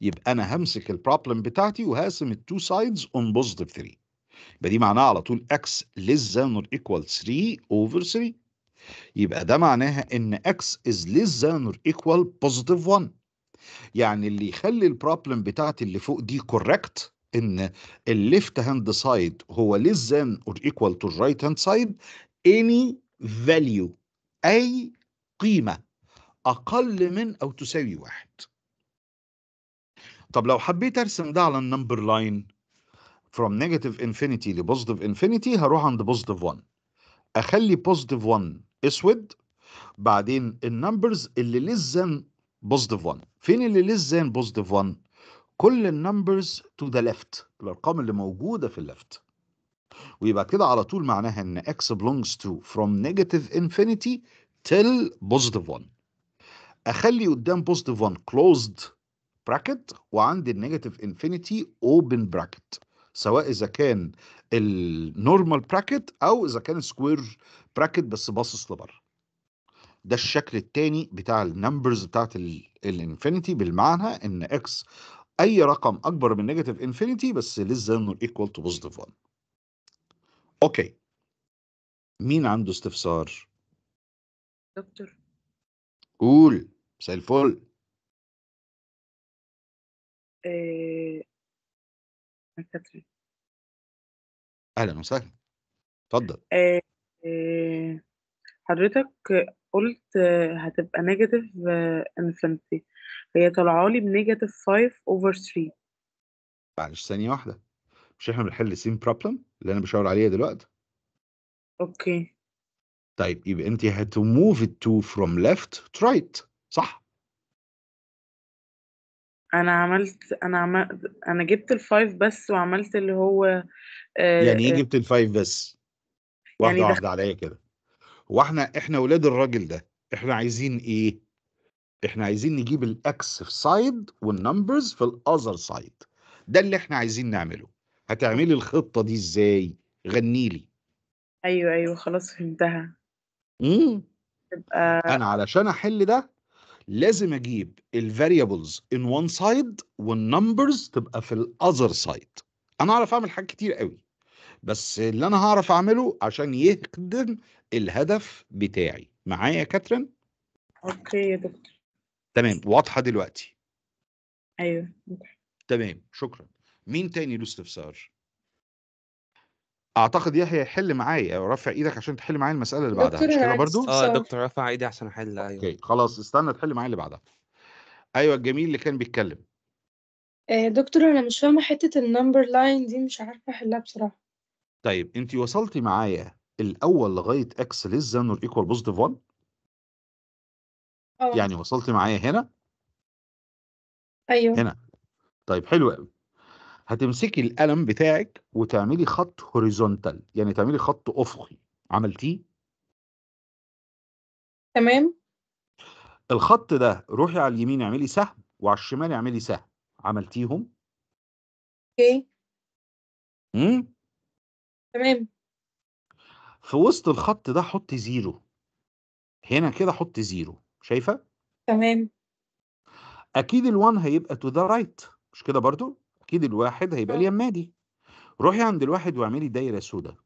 يبقى انا همسك البروبلم بتاعتي وهقسم التو سايدز on positive 3 يبقى دي معناها على طول x less than or equal 3 over 3 يبقى ده معناها ان x is less than or equal positive 1 يعني اللي يخلي البروبلم بتاعتي اللي فوق دي correct ان الليفت هاند سايد هو less than or equal to right hand side any value اي قيمه اقل من او تساوي واحد طب لو حبيت ارسم ده على النمبر لاين from negative infinity ل positive infinity هروح عند positive 1 اخلي positive 1 اسود بعدين النمبرز اللي less than positive 1 فين اللي less than positive 1 كل النمبرز تو ذا ليفت الارقام اللي موجوده في الليفت ويبقى كده على طول معناها ان x belongs to from negative infinity till positive 1 اخلي قدام positive 1 closed bracket وعندي النيجاتيف infinity open bracket سواء اذا كان النورمال براكت او اذا كان سكوير براكت بس باصص لبره ده الشكل الثاني بتاع النمبرز بتاعت الانفينيتي بالمعنى ان اكس اي رقم اكبر من نيجاتيف انفينيتي بس لسه انه ايكوال تو بوزيتيف 1 اوكي مين عنده استفسار دكتور قول مساء الفل آه، كاترين أهلًا وسهلًا، اتفضّل. آه آه حضرتك قُلت هتبقى نيجاتيف انفنتي آه، هي طالعة لي بنيجاتيف 5/3. اوفر معلش ثانية واحدة، مش إحنا بنحل السيم problem اللي أنا بشاور عليها دلوقتي؟ أوكي. طيب يبقى أنتِ هتmove it to from left to right صح؟ انا عملت أنا عملت أنا الفايف بس وعملت اللي هو آه، يعني ايه آآ آه. الفايف بس؟ يعني واحدة يعني واحدة عليا كده. هو إحنا إحنا ولاد الراجل ده، إحنا عايزين إيه؟ إحنا عايزين نجيب الاكس في سايد والنمبرز في الاذر سايد ده اللي إحنا عايزين نعمله. هتعملي الخطة دي إزاي؟ غنّي لي. أيوه، أيوه خلاص فهمتها. إمم. تبقى أنا علشان أحِل ده، لازم اجيب الفاريبلز ان وان سايد والنمبرز تبقى في الاذر سايد انا اعرف اعمل حاجات كتير قوي بس اللي انا هعرف اعمله عشان يخدم الهدف بتاعي معايا يا كاترين اوكي يا دكتور تمام واضحه دلوقتي ايوه تمام شكرا مين تاني له استفسار اعتقد يحيى يحل معايا رفع ايدك عشان تحل معايا المساله اللي بعدها مش كده برضو اه دكتور رفع ايدي عشان احل ايوه اوكي خلاص استنى تحل معايا اللي بعدها ايوه الجميل اللي كان بيتكلم آه، دكتور انا مش فاهمه حته النمبر لاين دي مش عارفه احلها بصراحه طيب انت وصلتي معايا الاول لغايه اكس ليس ذان اور ايكوال بوزيتيف 1 يعني وصلتي معايا هنا ايوه هنا طيب حلو قوي هتمسكي القلم بتاعك وتعملي خط هوريزونتال يعني تعملي خط افقي عملتيه تمام الخط ده روحي على اليمين اعملي سهم وعلى الشمال اعملي سهم عملتيهم اوكي امم تمام في وسط الخط ده حطي زيرو هنا كده حطي زيرو شايفه تمام اكيد ال1 هيبقى تو ذا رايت مش كده برضو أكيد الواحد هيبقى لي اليمادي روحي عند الواحد واعملي دايرة سودا.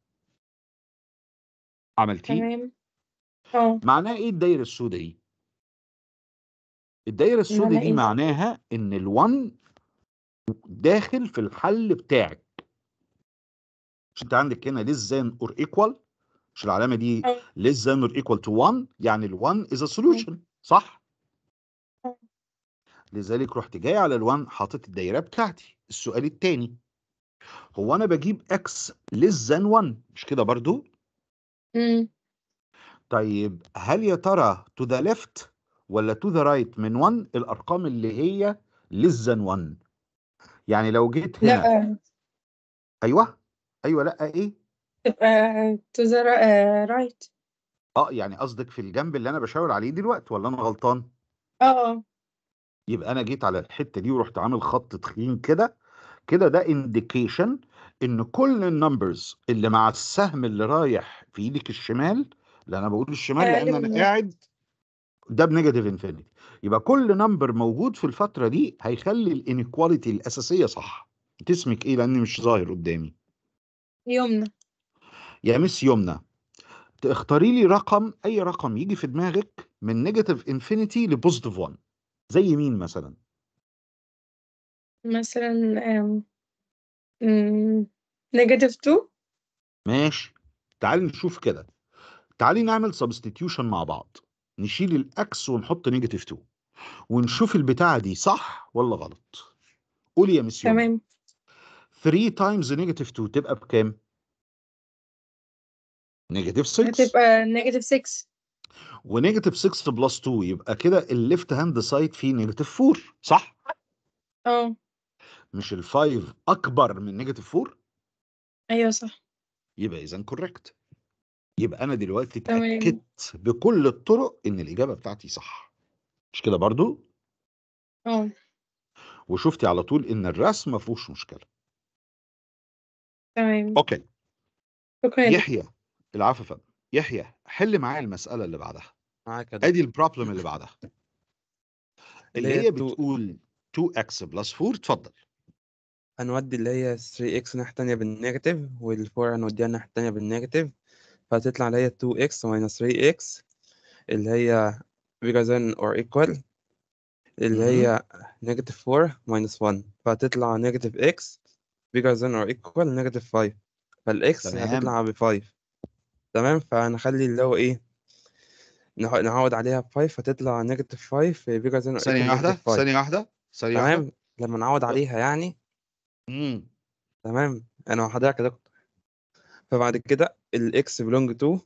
عملتيه؟ تمام. آه. معناها إيه الدايرة السودا دي؟ الدايرة السودا دي إيه؟ معناها إن ال1 داخل في الحل بتاعك. مش أنت عندك هنا ليس ذان اور ايكوال مش العلامة دي آه. less than or equal 1 يعني ال1 از ا سوليوشن صح؟ لذلك رحت جاي على ال1 حاطط الدايره بتاعتي السؤال الثاني هو انا بجيب اكس ليس ذان 1 مش كده برضو امم طيب هل يا ترى تو ذا ليفت ولا تو ذا رايت من 1 الارقام اللي هي ليس ذان 1 يعني لو جيت هنا لا ايوه ايوه لا ايه تبقى تو ذا رايت اه يعني قصدك في الجنب اللي انا بشاور عليه دلوقتي ولا انا غلطان اه, آه. يبقى انا جيت على الحته دي ورحت عامل خط تخين كده كده ده انديكيشن ان كل النمبرز اللي مع السهم اللي رايح في ايدك الشمال لا انا بقول الشمال لان انا قاعد ده بنيجاتيف انفينيتي يبقى كل نمبر موجود في الفتره دي هيخلي الانيكواليتي الاساسيه صح اسمك ايه لاني مش ظاهر قدامي يمنى يا مس يمنى اختاري لي رقم اي رقم يجي في دماغك من نيجاتيف انفينيتي لبوزيتيف 1 زي مين مثلًا؟ مثلًا آمم، إمم، 2. ماشي، تعالي نشوف كده، تعالي نعمل سبستيتيوشن مع بعض، نشيل الأكس ونحط نيجاتيف 2 ونشوف البتاعة دي صح ولا غلط. قولي يا مسيو تمام. 3 تايمز نيجاتيف 2 تبقى بكام؟ نيجاتيف 6. هتبقى نيجاتيف 6. ونيجاتيف 6 بلس 2 يبقى كده الليفت هاند سايد فيه نيجاتيف 4 صح؟ اه مش ال 5 اكبر من نيجاتيف 4 ايوه صح يبقى اذا كوريكت يبقى انا دلوقتي اتاكدت بكل الطرق ان الاجابه بتاعتي صح مش كده برضو؟ اه وشفتي على طول ان الرسم ما فيهوش مشكله تمام اوكي شكرا يحيى العفو فندم يحيى حل معايا المسألة اللي بعدها معاك يا دكتور. ادي البروبلم اللي بعدها اللي هي بتقول 2x بلس 4 اتفضل هنودي اللي هي 3x ناحية ثانيه بالنيجاتيف وال 4 هنوديها ناحية تانية بالنيجاتيف فهتطلع اللي هي 2x minus 3x اللي هي bigger than or equal اللي هي negative 4 minus 1 فهتطلع negative x bigger than or equal negative 5 فالx هتطلع ب 5 تمام فنخلي اللي هو ايه نعوض عليها ب 5 فتطلع نيجاتيف 5 بيجر ثانية واحدة ثانية واحدة ثانية واحدة تمام لما نعوض عليها يعني امم تمام انا هحضرك كده فبعد كده الاكس بلونج تو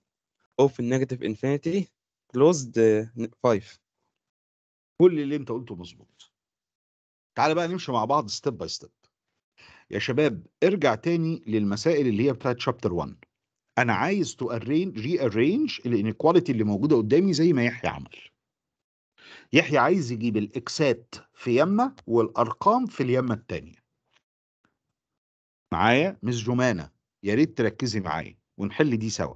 اوف النيجاتيف انفينيتي كلوزد 5 كل اللي انت قلته مظبوط تعال بقى نمشي مع بعض ستيب باي ستيب يا شباب ارجع تاني للمسائل اللي هي بتاعت شابتر 1 انا عايز تو ارينج ري ارينج الانيكواليتي اللي موجوده قدامي زي ما يحيى عمل يحيى عايز يجيب الاكسات في يمه والارقام في اليمه الثانيه معايا مس جمانه يا ريت تركزي معايا ونحل دي سوا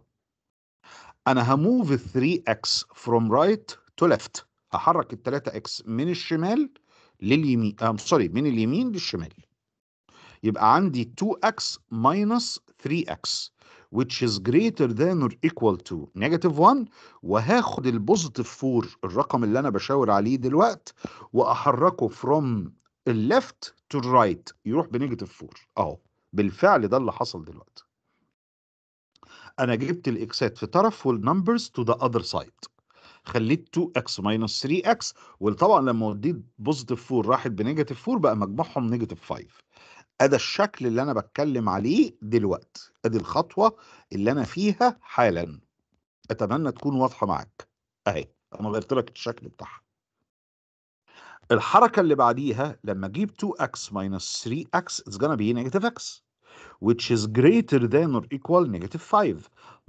انا هموف 3 اكس فروم رايت تو ليفت هحرك ال 3 اكس من الشمال لليمين ام آه، سوري من اليمين للشمال يبقى عندي 2 اكس ماينس 3 اكس which is greater than or equal to negative 1 وهاخد البوزيتيف 4 الرقم اللي انا بشاور عليه دلوقت واحركه from left to right يروح بنيجاتيف 4 اهو بالفعل ده اللي حصل دلوقتي انا جبت الاكسات في طرف والنمبرز تو ذا اذر سايد خليت 2 اكس minus 3 اكس وطبعا لما وديت بوزيتيف 4 راحت بنيجاتيف 4 بقى مجموعهم نيجاتيف 5 ده الشكل اللي انا بتكلم عليه دلوقتي ادي الخطوه اللي انا فيها حالا اتمنى تكون واضحه معاك اهي انا غيرت لك الشكل بتاعها الحركه اللي بعديها لما اجيب 2x minus 3x it's gonna be negative x which is greater than or equal negative 5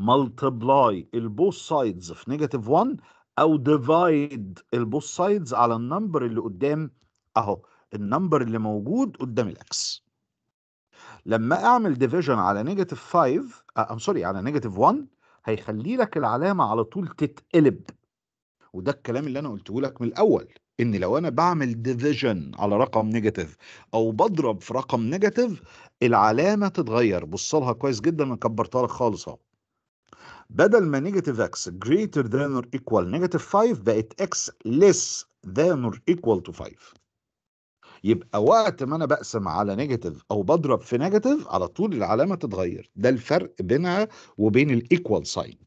multiply ال both sides في negative 1 او divide ال both sides على النمبر اللي قدام اهو النمبر اللي موجود قدام الاكس لما اعمل ديفيجن على نيجاتيف 5 ام سوري على نيجاتيف 1 هيخلي لك العلامه على طول تتقلب وده الكلام اللي انا قلته لك من الاول ان لو انا بعمل ديفيجن على رقم نيجاتيف او بضرب في رقم نيجاتيف العلامه تتغير بص لها كويس جدا انا كبرتها لك خالص اهو بدل ما نيجاتيف اكس جريتر ذان اور ايكوال نيجاتيف 5 بقت اكس ليس ذان اور ايكوال تو 5 يبقى وقت ما انا بقسم على نيجاتيف او بضرب في نيجاتيف على طول العلامه تتغير ده الفرق بينها وبين الايكوال ساين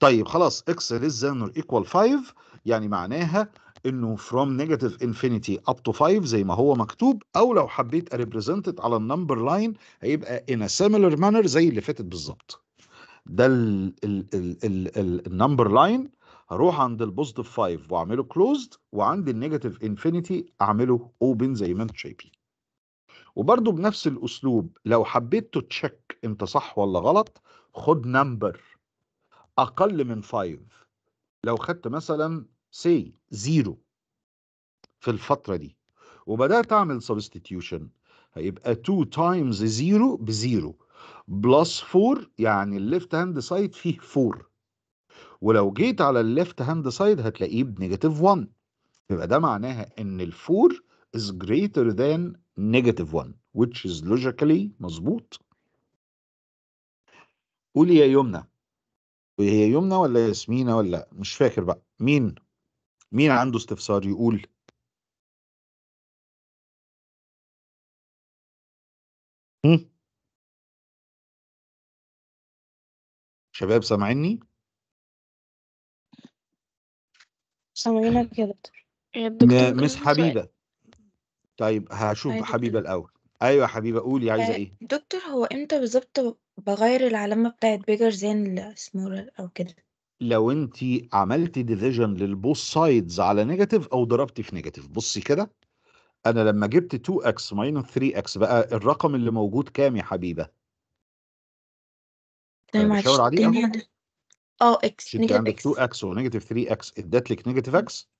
طيب خلاص اكس ليس ذان ايكوال 5 يعني معناها انه from negative infinity up to 5 زي ما هو مكتوب او لو حبيت اريبريزنت على النمبر لاين هيبقى in a similar manner زي اللي فاتت بالظبط ده النمبر لاين هروح عند البوزيتيف 5 واعمله كلوزد وعند النيجاتيف انفينيتي اعمله اوبن زي ما انتم شايفين وبرده بنفس الاسلوب لو حبيت تشيك انت صح ولا غلط خد نمبر اقل من 5 لو خدت مثلا سي زيرو في الفتره دي وبدات اعمل سبستيتيوشن هيبقى 2 تايمز زيرو بزيرو بلس 4 يعني الليفت هاند سايد فيه 4 ولو جيت على الليفت هاند سايد هتلاقيه بنيجاتيف 1 يبقى ده معناها ان الفور is greater than negative 1 which is logically مظبوط قولي يا يمنى هي يمنى ولا ياسمينة ولا مش فاكر بقى مين مين عنده استفسار يقول هم؟ شباب سامعيني سامعينك يا دكتور مس حبيبه طيب هشوف أيوة، حبيبه الاول ايوه حبيبه قولي عايزه آه، ايه دكتور هو امتى بالظبط بغير العلامة بتاعت بيجر زين لسمول أو كده لو انت عملتي ديفيجن للبوس سايدز على نيجاتيف او ضربتي في نيجاتيف بصي كده انا لما جبت 2 x ماينس 3 x بقى الرقم اللي موجود كام يا حبيبه انا معلش عليه اه اكس نيجاتيف عندك 2 اكس ونيجاتيف 3 اكس ادت لك نيجاتيف اكس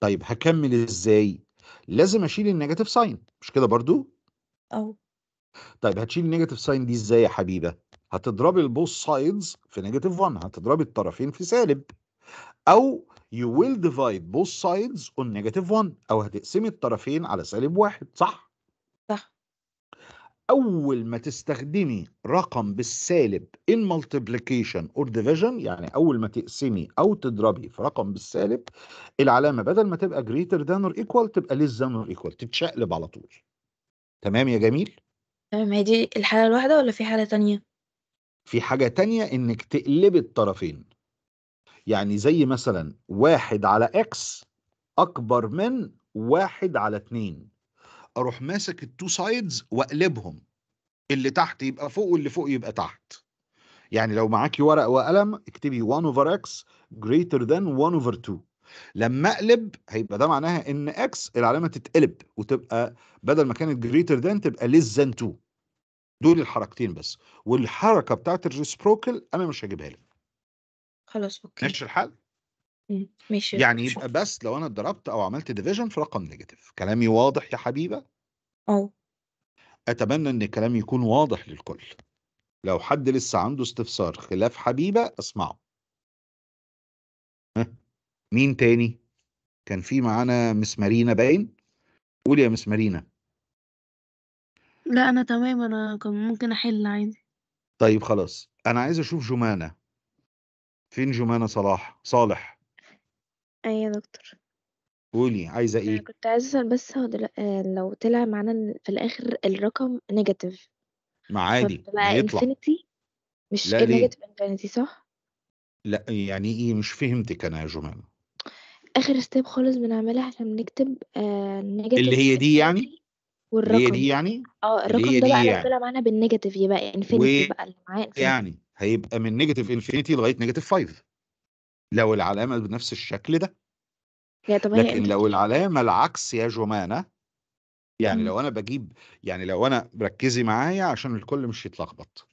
طيب هكمل ازاي؟ لازم اشيل النيجاتيف ساين مش كده برضو؟ اه طيب هتشيل النيجاتيف ساين دي ازاي يا حبيبه؟ هتضربي البوث سايدز في نيجاتيف 1 هتضربي الطرفين في سالب او يو ويل ديفايد بوث سايدز اون نيجاتيف 1 او هتقسمي الطرفين على سالب واحد صح؟ صح اول ما تستخدمي رقم بالسالب ان مالتيبليكيشن اور ديفيجن يعني اول ما تقسمي او تضربي في رقم بالسالب العلامه بدل ما تبقى جريتر ذان اور ايكوال تبقى ليس ذان اور ايكوال تتشقلب على طول تمام يا جميل تمام هي دي الحاله الواحده ولا في حاله تانية في حاجه تانية انك تقلبي الطرفين يعني زي مثلا واحد على اكس اكبر من واحد على اتنين اروح ماسك التو سايدز واقلبهم اللي تحت يبقى فوق واللي فوق يبقى تحت يعني لو معاكي ورق وقلم اكتبي 1 over x greater than 1 over 2 لما اقلب هيبقى ده معناها ان x العلامه تتقلب وتبقى بدل ما كانت greater than تبقى less than 2 دول الحركتين بس والحركه بتاعت الريسبروكل انا مش هجيبها لك خلاص اوكي ماشي الحال ماشي يعني يبقى بس لو أنا اتضربت أو عملت ديفيجن في رقم نيجاتيف كلامي واضح يا حبيبة؟ آه. أتمنى إن كلامي يكون واضح للكل. لو حد لسه عنده استفسار خلاف حبيبة اسمعه. ها، مين تاني؟ كان في معانا مس مارينا باين؟ قولي يا مس مارينا. لأ أنا تمام، أنا ممكن أحل عادي. طيب خلاص، أنا عايز أشوف جمانة. فين جمانة صلاح؟ صالح. أيوة يا دكتور قولي عايزة أنا ايه كنت عايزة أسأل بس هو دل... آه، لو طلع معانا في الآخر الرقم نيجاتيف ما عادي هيطلع انفينيتي مش لا ليه نيجاتيف انفينيتي صح؟ لا يعني ايه مش فهمتك انا يا جمال آخر ستيب خالص بنعملها عشان بنكتب آه، اللي هي دي يعني هي دي يعني اه اللي الرقم هي ده بقى دي لو يعني طلع معانا بالنيجاتيف يبقى انفينيتي بقى اللي معاه انفينيتي هيبقى من نيجاتيف انفينيتي لغاية نيجاتيف 5 لو العلامة بنفس الشكل ده يا لكن لو العلامة العكس يا جمانة يعني امم. لو أنا بجيب يعني لو أنا ركزي معايا عشان الكل مش يتلخبط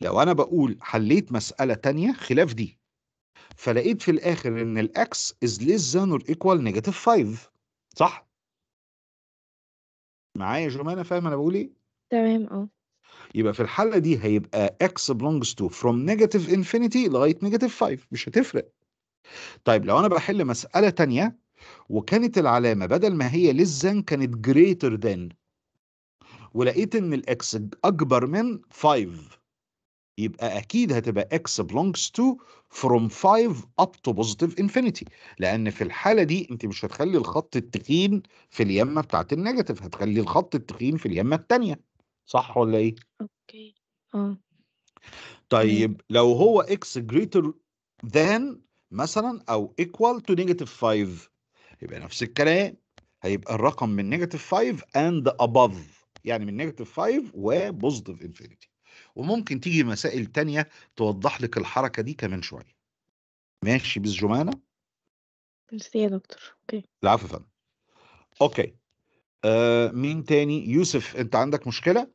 لو أنا بقول حليت مسألة تانية خلاف دي فلقيت في الآخر إن الأكس is less than or equal negative 5 صح؟ معايا جمانة فاهم أنا بقول إيه؟ تمام اه يبقى في الحالة دي هيبقى x belongs to from negative infinity لغاية negative 5 مش هتفرق طيب لو انا بحل مساله تانية وكانت العلامه بدل ما هي لزن كانت greater than ولقيت ان الاكس اكبر من 5 يبقى اكيد هتبقى اكس belongs تو from 5 up to positive infinity لان في الحاله دي انت مش هتخلي الخط التخين في اليمه بتاعت النيجاتيف هتخلي الخط التخين في اليمه الثانيه صح ولا ايه اوكي اه طيب لو هو اكس greater than مثلا او equal to negative 5 يبقى نفس الكلام هيبقى الرقم من نيجاتيف 5 اند above يعني من نيجاتيف 5 وبوزيتيف انفينيتي وممكن تيجي مسائل تانية توضح لك الحركة دي كمان شوية ماشي بس جمانة ميرسي يا دكتور اوكي العفو يا فندم اوكي آه مين تاني يوسف انت عندك مشكلة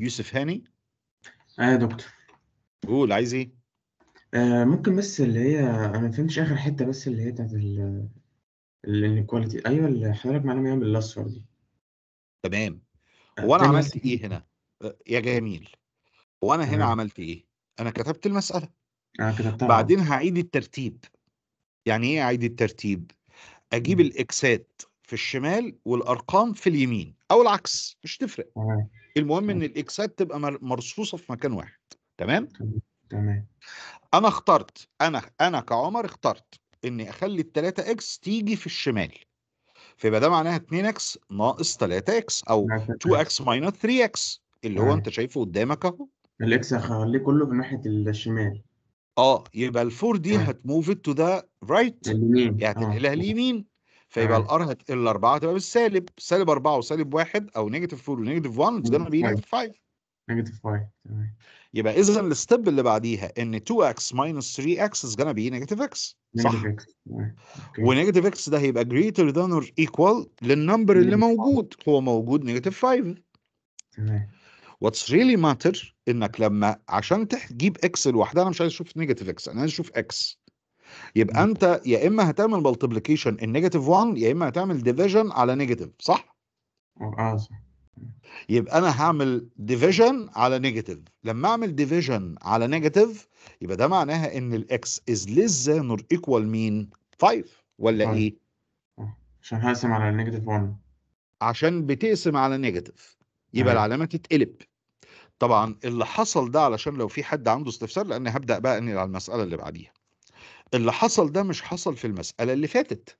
يوسف هاني اه يا دكتور قول عايز ايه آه، ممكن بس اللي هي أنا ما فهمتش آخر حتّة بس اللي هي بتاعت ال الانيكواليتي أيوه اللي حضرتك معانا يعمل الأصفر دي. تمام. آه، هو أنا عملت إيه هنا؟ آه، يا جميل، هو أنا هنا عملت إيه؟ أنا كتبت المسألة، أنا كتبتها آه. بعدين هعيد الترتيب. يعني إيه أعيد الترتيب؟ أجيب الإكسات في الشمال والأرقام في اليمين أو العكس، مش تفرق. تمام، المهم إن المهم ان تبقى مرصوصة في مكان واحد، تمام؟ تمام. تمام انا اخترت انا انا كعمر اخترت اني اخلي ال 3 اكس تيجي في الشمال فيبقى ده معناها 2 اكس ناقص 3 اكس او 2 اكس ماينس 3 اكس اللي هو انت شايفه قدامك اهو الاكس هخليه كله في ناحيه الشمال اه يبقى ال4 دي هتموف تو ذا رايت يعني آه، تنقلها اليمين فيبقى الار هتقل 4 هتبقى بالسالب سالب 4 وسالب 1 او نيجاتيف 4 ونيجاتيف 1 ده ما بيجي 5 نيجاتيف 5 تمام يبقى اذا الستيب اللي بعديها ان 2x minus 3x is gonna be negative x صح ونيجاتيف x ده هيبقى greater than or equal للنمبر اللي موجود هو موجود نيجاتيف 5 تمام واتس ريلي ماتر انك لما عشان تجيب اكس لوحدها انا مش عايز اشوف نيجاتيف اكس انا عايز اشوف اكس يبقى انت يا اما هتعمل ملتبليكيشن النيجاتيف 1 يا اما هتعمل ديفيجن على نيجاتيف صح؟ اه صح يبقى انا هعمل ديفيجن على نيجاتيف لما اعمل ديفيجن على نيجاتيف يبقى ده معناها ان الاكس از ليس ذان اور ايكوال مين 5 ولا طيب. ايه آه. عشان هقسم على نيجاتيف 1 عشان بتقسم على نيجاتيف يبقى أه. العلامه تتقلب طبعا اللي حصل ده علشان لو في حد عنده استفسار لان هبدا بقى انقل على المساله اللي بعديها اللي حصل ده مش حصل في المساله اللي فاتت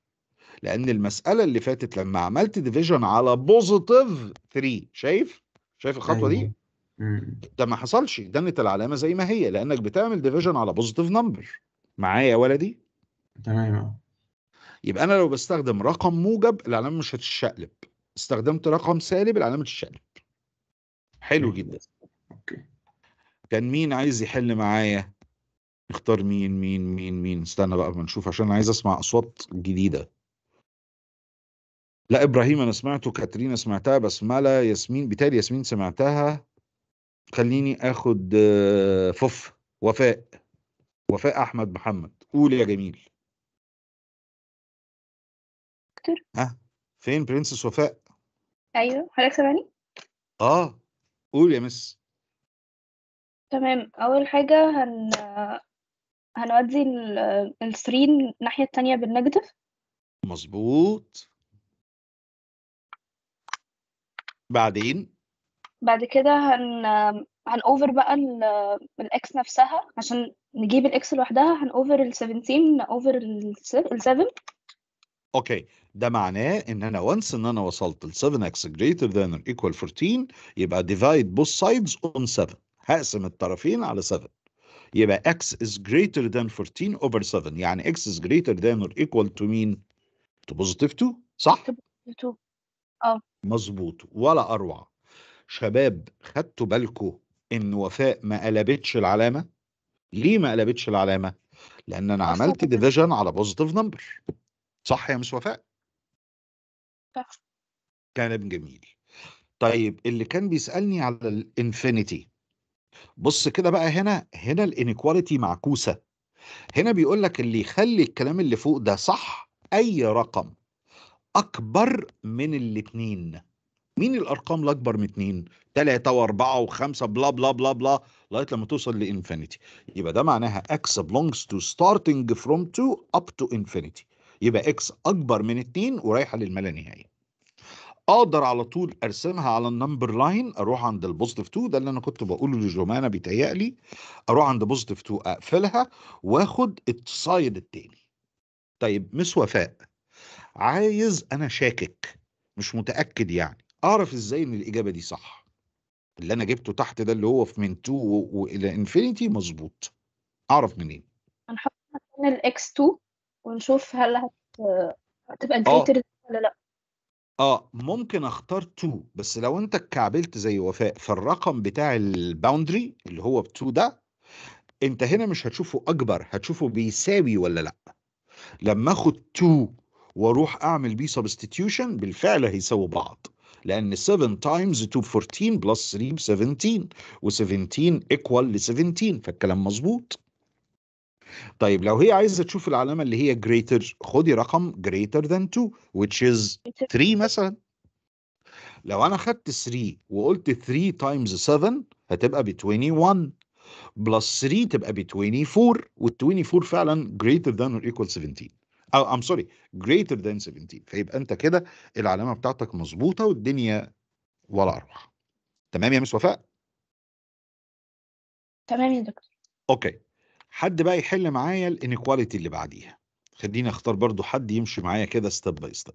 لان المساله اللي فاتت لما عملت ديفيجن على بوزيتيف 3 شايف شايف الخطوه دي أيوه. ده ما حصلش دنت العلامه زي ما هي لانك بتعمل ديفيجن على بوزيتيف نمبر معايا يا ولدي تمام يبقى انا لو بستخدم رقم موجب العلامه مش هتتشقلب استخدمت رقم سالب العلامه تتشقلب حلو جدا اوكي كان مين عايز يحل معايا نختار مين مين مين مين استنى بقى ما نشوف عشان عايز اسمع اصوات جديده لا ابراهيم انا سمعته كاترينا سمعتها بس بسمله ياسمين بتال ياسمين سمعتها خليني اخد آه، فف وفاء وفاء احمد محمد قول يا جميل دكتور ها فين برنسس وفاء ايوه حضرتك سامعني اه قول يا مس تمام اول حاجه هن هنودي آه، السرين الناحيه التانية بالنيجاتيف مظبوط بعدين؟ بعد كده هن هن اوفر بقى ال الإكس نفسها عشان نجيب الإكس لوحدها هن اوفر ال 17 أوفر ال 7 اوكي ده معناه ان انا وانس ان انا وصلت ل 7 x greater than or equal 14 يبقى divide both sides on 7 هقسم الطرفين على 7 يبقى x is greater than 14 over 7 يعني x is greater than or equal to مين؟ to positive 2 صح؟ to positive 2 آه. ولا أروع. شباب خدتوا بالكم إن وفاء ما قلبتش العلامة؟ ليه ما قلبتش العلامة؟ لأن أنا عملت ديفيجن على بوزيتيف نمبر صح يا مس وفاء؟ كلام جميل. طيب اللي كان بيسألني على الانفينيتي بص كده بقى هنا هنا الانيكواليتي معكوسة هنا بيقول لك اللي يخلي الكلام اللي فوق ده صح أي رقم اكبر من الاثنين مين الارقام الاكبر من اثنين ثلاثة واربعة وخمسة بلا بلا بلا بلا لغايه لما توصل لانفينيتي يبقى ده معناها اكس belongs to starting from تو up to infinity يبقى اكس اكبر من اثنين ورايحه للملانهايه اقدر على طول ارسمها على النمبر لاين اروح عند البوزيتيف 2 ده اللي انا كنت بقوله لجومانا بيتهيألي اروح عند بوزيتيف 2 اقفلها واخد السايد التاني طيب مس وفاء عايز انا شاكك مش متاكد يعني اعرف ازاي ان الاجابه دي صح اللي انا جبته تحت ده اللي هو في من 2 والى انفينيتي مظبوط اعرف منين هنحط مكان الاكس 2 ونشوف هل هت... هتبقى انفينيتي آه. ولا لا اه ممكن اختار 2 بس لو انت اتكعبلت زي وفاء فالرقم بتاع الباوندري اللي هو ب 2 ده انت هنا مش هتشوفه اكبر هتشوفه بيساوي ولا لا لما اخد 2 واروح اعمل بيه سبستيتيوشن بالفعل هيساووا بعض لان 7 تايمز 2 14 بلس 3 17 و17 ايكوال ل 17 فالكلام مظبوط طيب لو هي عايزه تشوف العلامه اللي هي جريتر خدي رقم جريتر ذان 2 which is 3 مثلا لو انا خدت 3 وقلت 3 تايمز 7 هتبقى ب 21 بلس 3 تبقى ب 24 وال 24 فعلا جريتر ذان اور ايكوال 17 او ام سوري جريتر ذان 17 فيبقى انت كده العلامه بتاعتك مظبوطه والدنيا ولا اروع تمام يا مس وفاء تمام يا دكتور اوكي حد بقى يحل معايا الانيكواليتي اللي بعديها خليني اختار برضو حد يمشي معايا كده ستيب باي ستيب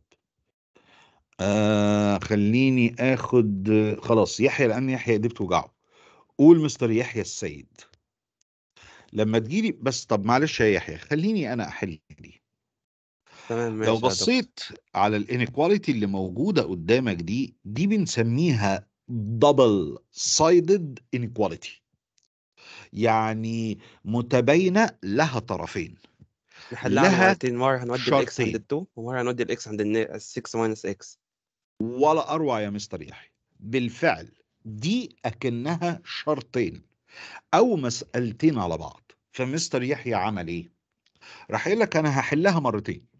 آه خليني اخد خلاص يحيى لان يحيى دي وجعه قول مستر يحيى السيد لما تجيلي بس طب معلش يا يحيى خليني انا احل دي تمام ماشي لو بصيت على الانيكواليتي اللي موجوده قدامك دي دي بنسميها دبل سايدد انيكواليتي يعني متباينه لها طرفين لها مره هنودي الاكس عند 2 ومره هنودي الاكس عند 6 ماينس اكس ولا اروع يا مستر يحيى بالفعل دي اكنها شرطين او مسالتين على بعض فمستر يحيى عمل ايه راح يقول لك انا هحلها مرتين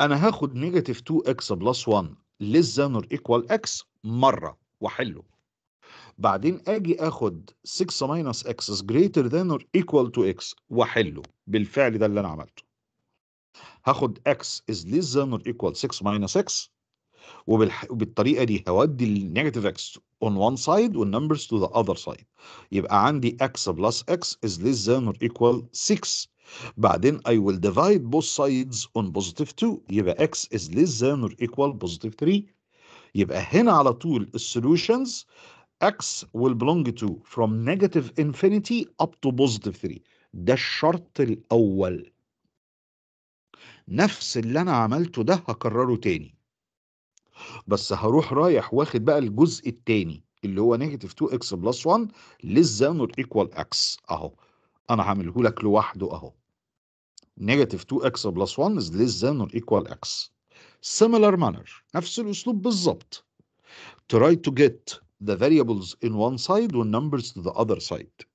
انا هاخد نيجاتيف 2 اكس بلس 1 ليس ذان اور ايكوال اكس مره واحله بعدين اجي اخد 6 ماينس اكس جريتر ذان اور ايكوال تو اكس واحله بالفعل ده اللي انا عملته هاخد اكس از ليس ذان اور ايكوال 6 ماينس اكس وبالطريقه دي هودي النيجاتيف اكس اون وان سايد والنمبرز تو ذا اذر سايد يبقى عندي اكس بلس اكس از ليس ذان اور ايكوال 6 بعدين I will divide both sides on positive 2 يبقى x is less than or equal positive 3 يبقى هنا على طول solutions x will belong to from negative infinity up to positive 3 ده الشرط الأول نفس اللي أنا عملته ده هكرره تاني بس هروح رايح واخد بقى الجزء التاني اللي هو negative 2x plus 1 less than or equal x اهو انا هعمله لك لوحده اهو نيجاتيف 2 اكس بلس 1 is less than or equal x similar manner نفس الاسلوب بالظبط try to get the variables in one side numbers to the other side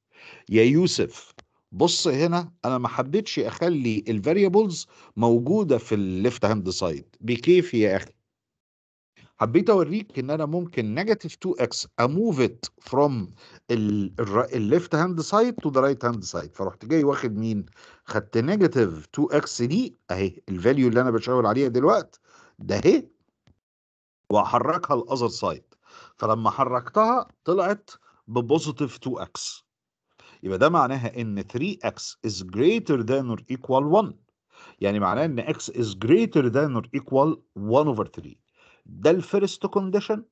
يا يوسف بص هنا انا ما حبيتش اخلي الفاريبلز موجوده في الليفت هاند سايد بكيف يا اخي حبيت اوريك ان انا ممكن نيجاتيف 2 اكس اموف ات فروم الليفت هاند سايد تو ذا رايت هاند سايد فرحت جاي واخد مين خدت نيجاتيف 2 اكس دي اهي الفاليو اللي انا بشاور عليها دلوقتي ده اهي واحركها الاذر سايد فلما حركتها طلعت ببوزيتيف 2 اكس يبقى ده معناها ان 3 اكس is greater than or equal 1 يعني معناه ان x is greater than or equal 1 over 3 ده الفيرست كونديشن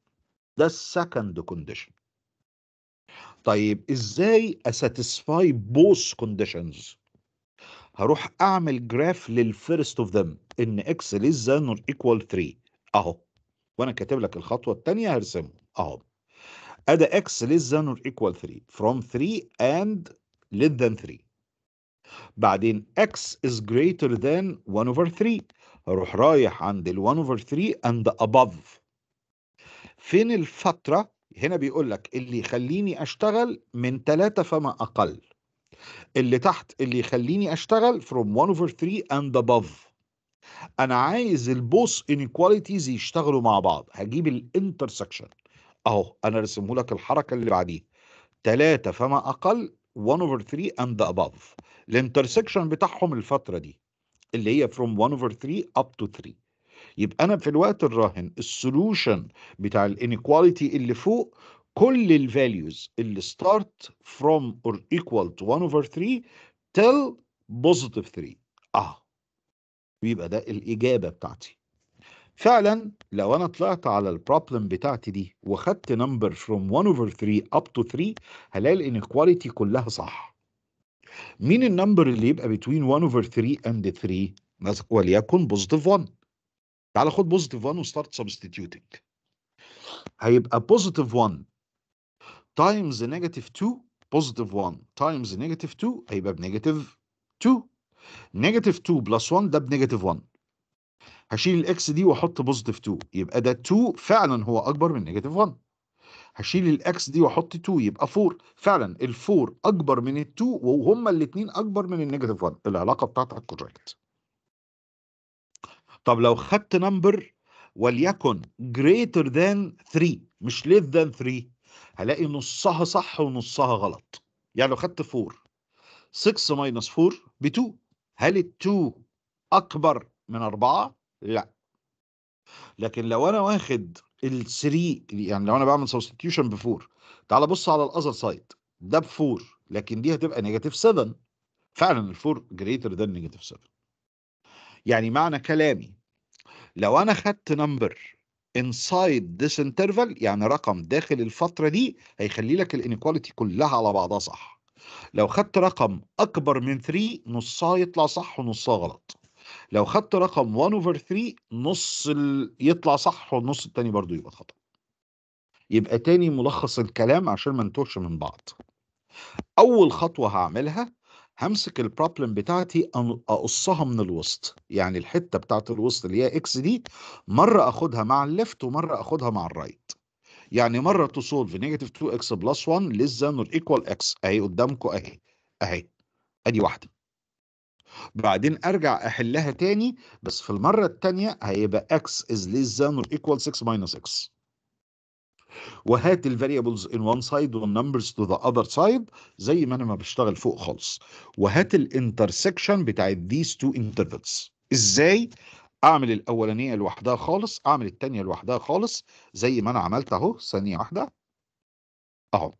ده السكند كونديشن طيب ازاي اساتسفاي بوث كونديشنز هروح اعمل جراف للفيرست اوف ذم ان اكس ليس ذان اور ايكوال 3 اهو وانا كاتب لك الخطوه الثانيه هرسمه اهو ادا اكس ليس ذان اور ايكوال 3 فروم 3 اند ليس ذان 3 بعدين اكس از جريتر ذان 1 اوفر 3 اروح رايح عند ال 1 over 3 and above فين الفترة هنا بيقول لك اللي يخليني اشتغل من 3 فما اقل اللي تحت اللي يخليني اشتغل from 1 over 3 and above انا عايز البوس انيكواليتيز يشتغلوا مع بعض هجيب الانترسكشن اهو انا رسمه لك الحركه اللي بعديه 3 فما اقل 1 over 3 and above الانترسكشن بتاعهم الفتره دي اللي هي from 1 over 3 up to 3 يبقى انا في الوقت الراهن السولوشن بتاع الانيكواليتي اللي فوق كل الفاليوز اللي start from or equal to 1 over 3 till positive 3 اه بيبقى ده الاجابه بتاعتي فعلا لو انا طلعت على البروبلم بتاعتي دي وخدت نمبر from 1 over 3 up to 3 هلاقي الانيكواليتي كلها صح مين النمبر اللي يبقى بتوين 1 اوفر 3 اند 3 وليكن بوزيتيف 1 تعال خد بوزيتيف 1 وستارت سبستيتيوتنج هيبقى بوزيتيف 1 تايمز نيجاتيف 2 بوزيتيف 1 تايمز نيجاتيف 2 هيبقى بنيجاتيف 2 نيجاتيف 2 بلس 1 ده بنيجاتيف 1 هشيل الاكس دي واحط بوزيتيف 2 يبقى ده 2 فعلا هو اكبر من نيجاتيف 1 هشيل الاكس دي واحط 2 يبقى 4 فعلا ال4 اكبر من ال2 وهما الاثنين اكبر من النيجاتيف 1 العلاقه بتاعتها كوريكت طب لو خدت نمبر وليكن جريتر ذان 3 مش ليس ذان 3 هلاقي نصها صح ونصها غلط يعني لو خدت 4 6 ماينس 4 ب 2 هل ال 2 أكبر من 4 لا لكن لو أنا واخد ال3 يعني لو انا بعمل سبستيوشن 4 تعال بص على الاذر سايد ده ب 4 لكن دي هتبقى نيجاتيف 7 فعلا ال 4 جريتر ذان نيجاتيف 7 يعني معنى كلامي لو انا خدت نمبر انسايد ذس انترفال يعني رقم داخل الفتره دي هيخلي لك الانيكواليتي كلها على بعضها صح لو خدت رقم اكبر من 3 نصها يطلع صح ونصها غلط لو خدت رقم 1 اوفر 3 نص ال... يطلع صح والنص التاني برضو يبقى خطأ يبقى تاني ملخص الكلام عشان ما نتوهش من بعض اول خطوه هعملها همسك البروبلم بتاعتي اقصها من الوسط يعني الحته بتاعت الوسط اللي هي اكس دي مره اخدها مع الليفت ومره اخدها مع الرايت يعني مره تسولف نيجاتيف 2 اكس بلس 1 ليس ذان ايكوال اكس اهي قدامكم اهي اهي ادي واحده بعدين ارجع احلها تاني بس في المره الثانيه هيبقى x is less than or equal 6 minus x وهات الفاريبلز ان وان سايد والنمبرز تو ذا اذر سايد زي ما انا ما بشتغل فوق خالص وهات الانترسكشن بتاعت ذيس تو انترفلز ازاي اعمل الاولانيه لوحدها خالص اعمل الثانيه لوحدها خالص زي ما انا عملت اهو ثانيه واحده اهو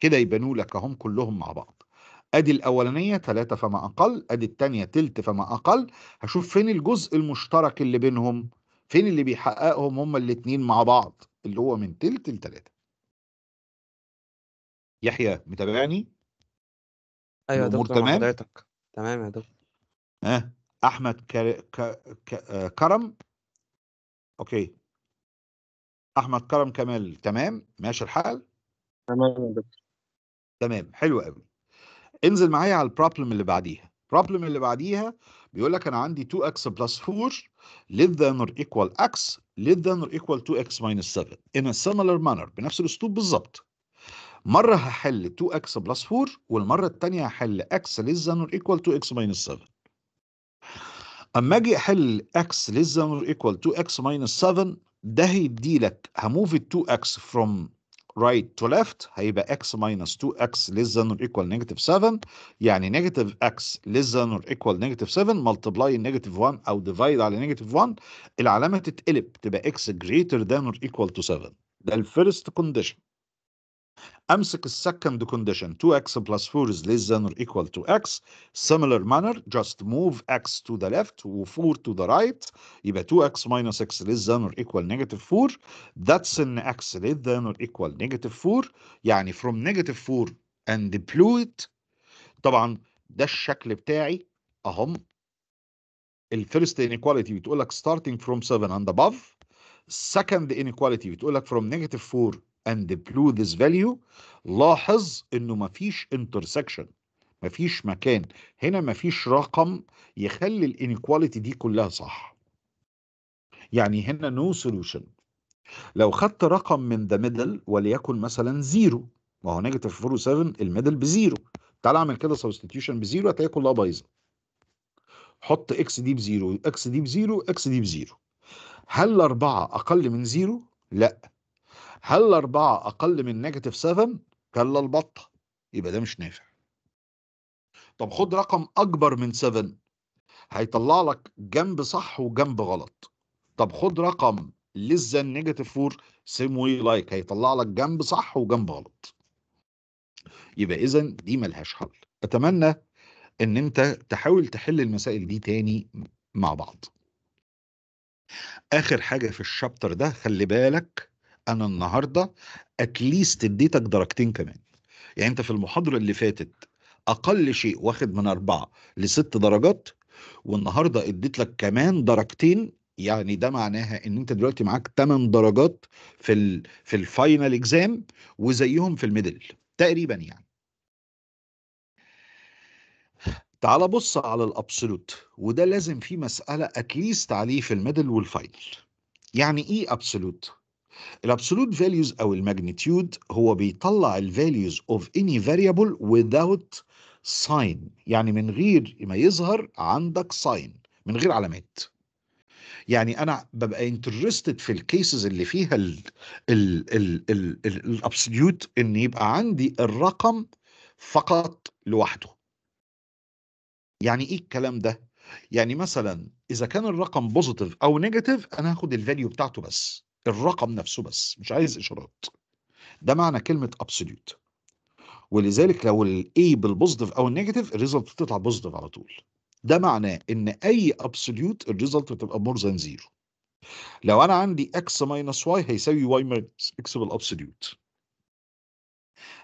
كده يبانوا لك اهم كلهم مع بعض ادي الاولانيه ثلاثة فما اقل ادي الثانيه تلت فما اقل هشوف فين الجزء المشترك اللي بينهم فين اللي بيحققهم هما الاثنين مع بعض اللي هو من تلت لتلاتة يحيى متابعني ايوه يا دكتور تمام حضرتك تمام يا دكتور اه احمد كر... ك... ك... كرم اوكي احمد كرم كمال تمام ماشي الحال تمام يا دكتور تمام حلو قوي انزل معايا على البروبلم اللي بعديها البروبلم اللي بعديها بيقول لك انا عندي 2 x بلس 4 less than or equal x less than or equal 2x minus 7 in a similar manner بنفس الاسلوب بالظبط مرة هحل 2x بلس 4 والمرة التانية هحل x less than or equal 2 x minus 7 أما أجي أحل x less than or equal 2 x minus 7 ده هيدي لك هموف ال 2x from right to left هيبقى x minus 2x less than or equal negative 7 يعني negative x less than or equal negative 7 multiply negative 1 أو divide على negative 1 العلامة تتقلب تبقى x greater than or equal to 7 ده الفيرست كونديشن أمسك second condition 2x plus 4 is less than or equal to x similar manner just move x to the left و 4 to the right يبقى 2x minus x less than or equal negative 4 that's in x less than or equal negative 4 يعني from negative 4 and deployed طبعا ده الشكل بتاعي أهم first inequality بتقول لك starting from 7 and above second inequality بتقول لك from negative 4 and blue this value لاحظ انه مفيش انترسكشن مفيش مكان هنا مفيش رقم يخلي الانيكواليتي دي كلها صح يعني هنا نو no سولوشن لو خدت رقم من ذا ميدل وليكن مثلا زيرو ما هو نيجاتيف 4 و7 الميدل بزيرو تعال اعمل كده سبستيتيوشن بزيرو هتلاقي كلها بايظه حط اكس دي بزيرو اكس دي بزيرو اكس دي بزيرو هل 4 أقل من زيرو؟ لا هل أربعة أقل من نيجاتيف 7 كلا البطة يبقى ده مش نافع طب خد رقم أكبر من 7 هيطلع لك جنب صح وجنب غلط طب خد رقم لسه نيجاتيف 4 سيم واي لايك هيطلع لك جنب صح وجنب غلط يبقى إذا دي ملهاش حل أتمنى إن أنت تحاول تحل المسائل دي تاني مع بعض آخر حاجة في الشابتر ده خلي بالك انا النهارده اتليست اديتك درجتين كمان يعني انت في المحاضره اللي فاتت اقل شيء واخد من اربعه لست درجات والنهارده اديت لك كمان درجتين يعني ده معناها ان انت دلوقتي معاك 8 درجات في الـ في الفاينل اكزام وزيهم في الميدل تقريبا يعني تعال بص على الابسولوت وده لازم في مساله اتليست عليه في الميدل والفاينل يعني ايه ابسولوت الابسولوت فاليوز او الماجنتيود هو بيطلع الفاليوز اوف اني فاريبل without ساين يعني من غير ما يظهر عندك ساين من غير علامات يعني انا ببقى انترستد في الكيسز اللي فيها الابسولوت ان يبقى عندي الرقم فقط لوحده يعني ايه الكلام ده يعني مثلا اذا كان الرقم بوزيتيف او نيجاتيف انا هاخد الفاليو بتاعته بس الرقم نفسه بس مش عايز اشارات ده معنى كلمه ابسوليوت ولذلك لو الاي بالبوزيتيف او النيجاتيف الريزلت بتطلع بوزيتيف على طول ده معناه ان اي ابسوليوت الريزلت بتبقى مور ذان زيرو لو انا عندي اكس ماينس واي هيساوي واي ماينس اكس بالابسوليوت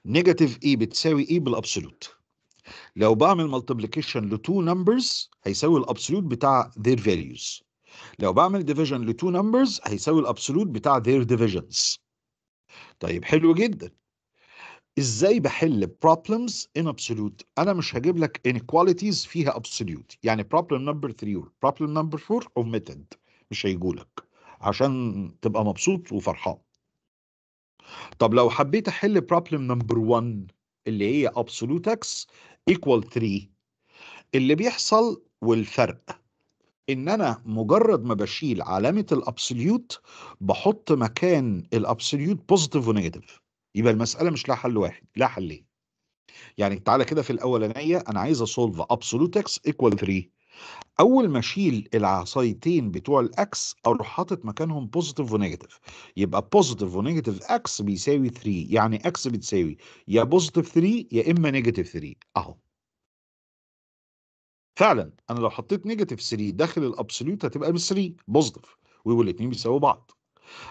نيجاتيف اي بتساوي اي بالابسوليوت لو بعمل ملتبليكيشن لتو نمبرز هيساوي الابسوليوت بتاع ذير فاليوز لو بعمل ديفيجن لتو نمبرز هيساوي الابسولوت بتاع their divisions طيب حلو جدا ازاي بحل problems in absolute انا مش هجيب لك inequalities فيها absolute يعني problem number 3 و problem number 4 omitted مش هيجوا لك عشان تبقى مبسوط وفرحان طب لو حبيت احل problem number 1 اللي هي absolute x equal 3 اللي بيحصل والفرق ان انا مجرد ما بشيل علامه الابسوليوت بحط مكان الابسوليوت بوزيتيف ونيجاتيف يبقى المساله مش لها حل واحد لها حلين يعني تعالى كده في الاولانيه انا عايز اسولف ابسوليوت اكس ايكوال 3 اول ما اشيل العصايتين بتوع الاكس اروح حاطط مكانهم بوزيتيف ونيجاتيف يبقى بوزيتيف ونيجاتيف اكس بيساوي 3 يعني اكس بتساوي يا بوزيتيف 3 يا اما نيجاتيف 3 اهو فعلا انا لو حطيت نيجاتيف 3 داخل الابسوليوت هتبقى ب 3 بوزيتيف والاثنين بيساووا بعض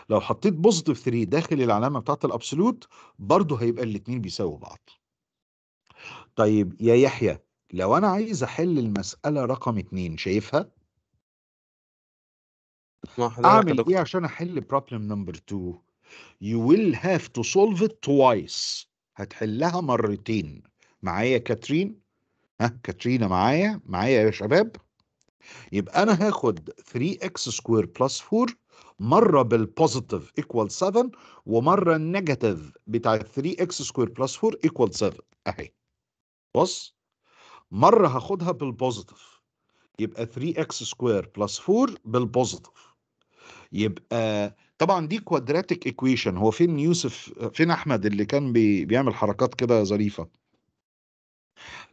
لو حطيت بوزيتيف 3 داخل العلامه بتاعه الابسوليوت برضه هيبقى الاثنين بيساووا بعض طيب يا يحيى لو انا عايز احل المساله رقم 2 شايفها اعمل ايه عشان احل بروبلم نمبر 2 you will have to solve it twice هتحلها مرتين معايا كاترين ها كاترينا معايا معايا يا شباب يبقى انا هاخد 3x سكوير بلس 4 مره بالبوزيتيف ايكوال 7 ومره النيجاتيف بتاع 3x سكوير بلس 4 ايكوال 7 اهي بص مره هاخدها بالبوزيتيف يبقى 3x سكوير بلس 4 بالبوزيتيف يبقى طبعا دي كوادراتيك ايكويشن هو فين يوسف فين احمد اللي كان بيعمل حركات كده ظريفه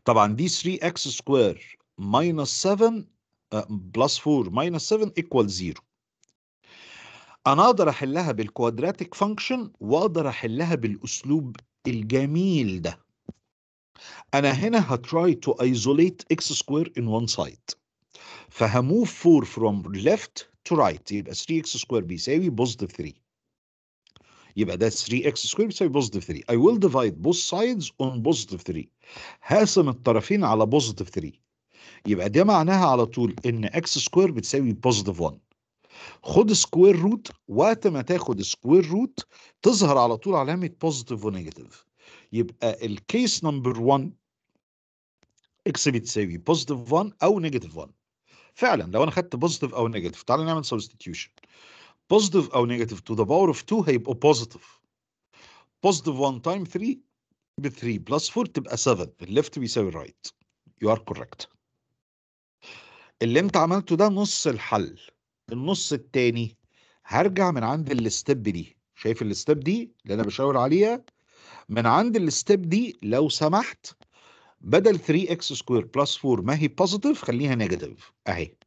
طبعا دي 3 اكس سكوير minus 7 بلس 4 minus 7 equals 0 انا اقدر احلها بالكوادراتيك فانكشن واقدر احلها بالاسلوب الجميل ده انا هنا هتراي تو ايزوليت اكس سكوير ان وان سايد فهموف 4 from left to right يبقى 3 اكس سكوير بيساوي بوزيتيف 3 يبقى ده 3 اكس سكوير بيساوي بوزيتيف 3 اي ويل ديفايد بوث سايدز اون بوزيتيف 3 هقسم الطرفين على بوزيتيف 3 يبقى ده معناها على طول ان اكس سكوير بتساوي بوزيتيف 1 خد سكوير روت وقت ما تاخد سكوير روت تظهر على طول علامه بوزيتيف ونيجاتيف يبقى الكيس نمبر 1 اكس بتساوي بوزيتيف 1 او نيجاتيف 1 فعلا لو انا خدت بوزيتيف او نيجاتيف تعالى نعمل سبستيتيوشن بوزيتيف او نيجاتيف 2 ذا باور اوف 2 هيبقوا بوزيتيف بوزيتيف 1 تايم 3 ب 3 بلس 4 تبقى 7 الليفت بيساوي الرايت يو ار كوركت اللي انت عملته ده نص الحل النص الثاني هرجع من عند الستيب دي شايف الستيب دي اللي انا بشاور عليها من عند الستيب دي لو سمحت بدل 3 اكس سكوير بلس 4 ما هي بوزيتيف خليها نيجاتيف اهي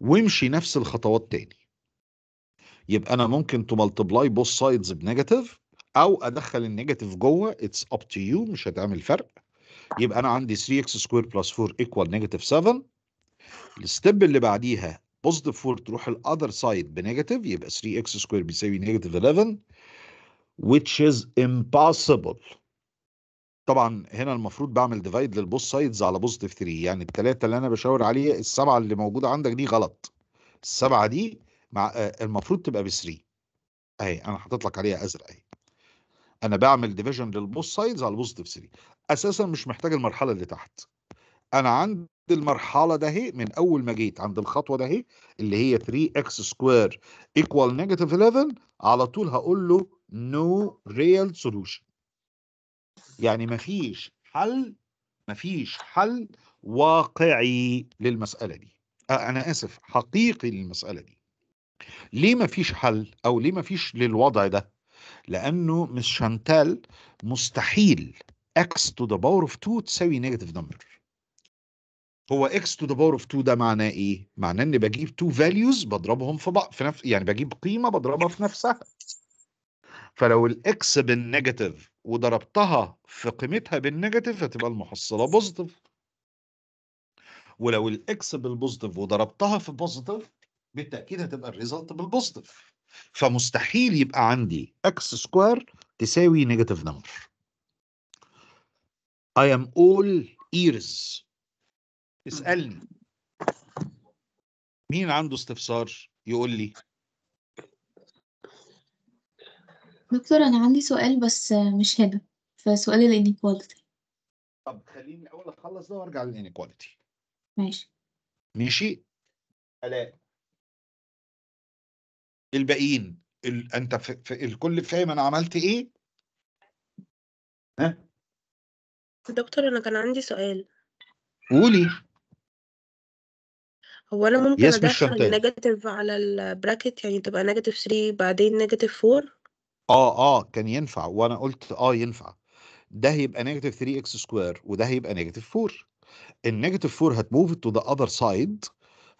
وامشي نفس الخطوات تاني يبقى انا ممكن تملتبلاي بوث سايدز بنيجاتيف او ادخل النيجاتيف جوه اتس اب تو يو مش هتعمل فرق يبقى انا عندي 3 اكس سكوير بلس 4 ايكوال نيجاتيف 7 الستيب اللي بعديها بوزيتيف 4 تروح الاذر سايد بنيجاتيف يبقى 3 اكس سكوير بيساوي نيجاتيف 11 which is impossible طبعًا هنا المفروض بعمل ديفايد للبوث سايدز على بوزيتيف 3 يعني الثلاثه اللي أنا بشاور عليه السبعه اللي موجودة عندك دي غلط السبعه دي مع آه، المفروض تبقى ب3 أهي أنا حاطط لك عليها أزرق أهي. أنا بعمل ديفيجن للبوث سايدز على بوزيتيف 3 أساسًا مش محتاج المرحلة اللي تحت. أنا عند المرحلة ده أهي من أول ما جيت عند الخطوة ده أهي اللي هي 3 x ايكوال equal -11 على طول هقول له نو ريال سولوشن يعني مفيش حل مفيش حل واقعي للمسألة دي أنا آسف حقيقي للمسألة دي ليه مفيش حل أو ليه مفيش للوضع ده لأنه مس شانتال مستحيل x to the power of 2 تساوي negative number هو x to the power of 2 ده معناه ايه؟ معناه اني بجيب 2 values بضربهم في بعض في نفس يعني بجيب قيمه بضربها في نفسها فلو الاكس بالنيجاتيف وضربتها في قيمتها بالنيجاتيف هتبقى المحصله بوزيتيف ولو الاكس بالبوزيتيف وضربتها في بوزيتيف بالتاكيد هتبقى الريزلت بالبوزيتيف فمستحيل يبقى عندي اكس سكوير تساوي نيجاتيف نمبر I am all ears اسألني مين عنده استفسار يقول لي دكتور أنا عندي سؤال بس مش هنا في سؤال ال inequality. طب خليني الأول أخلص ده وأرجع لل inequality. ماشي. ماشي؟ آلاء الباقيين ال... أنت في... في... الكل فاهم أنا عملت إيه؟ ها؟ دكتور أنا كان عندي سؤال. قولي. هو انا ممكن ادخل نيجاتيف على البراكت يعني تبقى نيجاتيف 3 بعدين نيجاتيف 4 اه اه كان ينفع وانا قلت اه ينفع ده هيبقى نيجاتيف 3 اكس سكوير وده هيبقى نيجاتيف 4 النيجاتيف 4 هتموف تو ذا اذر سايد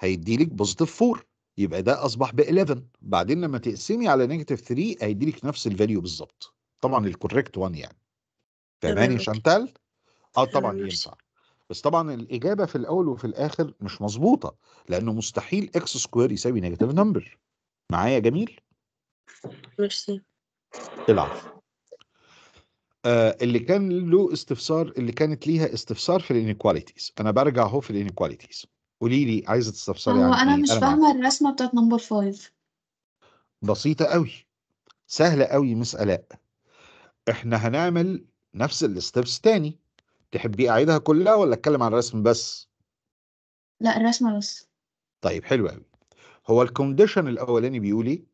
هيديلك بوزيتيف 4 يبقى ده اصبح ب 11 بعدين لما تقسمي على نيجاتيف 3 هيديلك نفس الفاليو بالظبط طبعا الكوريكت 1 يعني فاهماني شانتال اه طبعا ينفع بس طبعا الاجابه في الاول وفي الاخر مش مظبوطه لانه مستحيل اكس سكوير يساوي نيجاتيف نمبر معايا جميل ميرسي العفو آه اللي كان له استفسار اللي كانت ليها استفسار في الانيكواليتيز انا برجع اهو في الانيكواليتيز قولي لي عايزه تستفسري عن هو انا إيه؟ مش انا فاهمه الرسمه بتاعت نمبر 5 بسيطه قوي سهله قوي مس الاء احنا هنعمل نفس الستبس تاني تحبي اعيدها كلها ولا اتكلم عن الرسم بس لا الرسمه بس طيب حلو قوي هو الكونديشن الاولاني بيقول ايه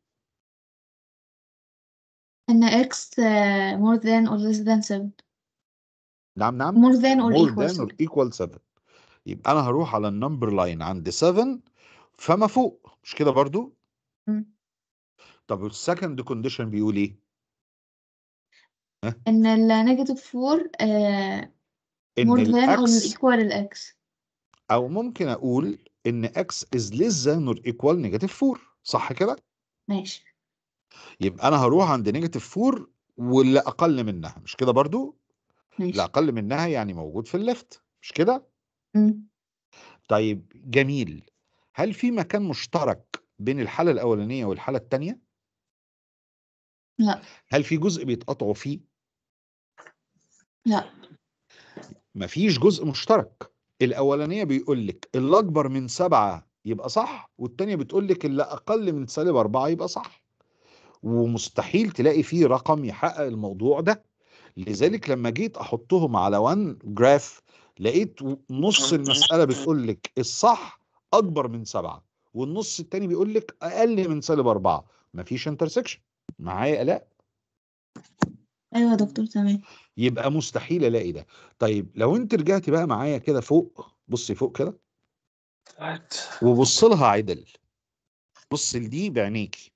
إن x آه، more than or less than 7 نعم نعم more than or more equal than or equal 7 يبقى انا هروح على النمبر لاين عند 7 فما فوق مش كده برضو طب والسكند كونديشن بيقول ايه ان النيجاتيف 4 مور ذان more than or الاكس equal او ممكن اقول ان اكس از less than or equal نيجاتيف 4 صح كده ماشي يبقى انا هروح عند نيجاتيف 4 واللي اقل منها مش كده برضو ماشي. اللي اقل منها يعني موجود في الليفت مش كده طيب جميل هل في مكان مشترك بين الحاله الاولانيه والحاله الثانيه لا هل في جزء بيتقطعوا فيه لا مفيش جزء مشترك الاولانيه بيقول لك اللي اكبر من سبعه يبقى صح والثانيه بتقول لك اللي اقل من سالب اربعه يبقى صح ومستحيل تلاقي فيه رقم يحقق الموضوع ده لذلك لما جيت احطهم على وان جراف لقيت نص المساله بتقول لك الصح اكبر من سبعه والنص الثاني بيقول لك اقل من سالب اربعه مفيش انترسكشن معايا الاء ايوه يا دكتور تمام يبقى مستحيل الاقي ده طيب لو انت رجعت بقى معايا كده فوق بصي فوق كده وبص لها عدل بص لدي بعينيكي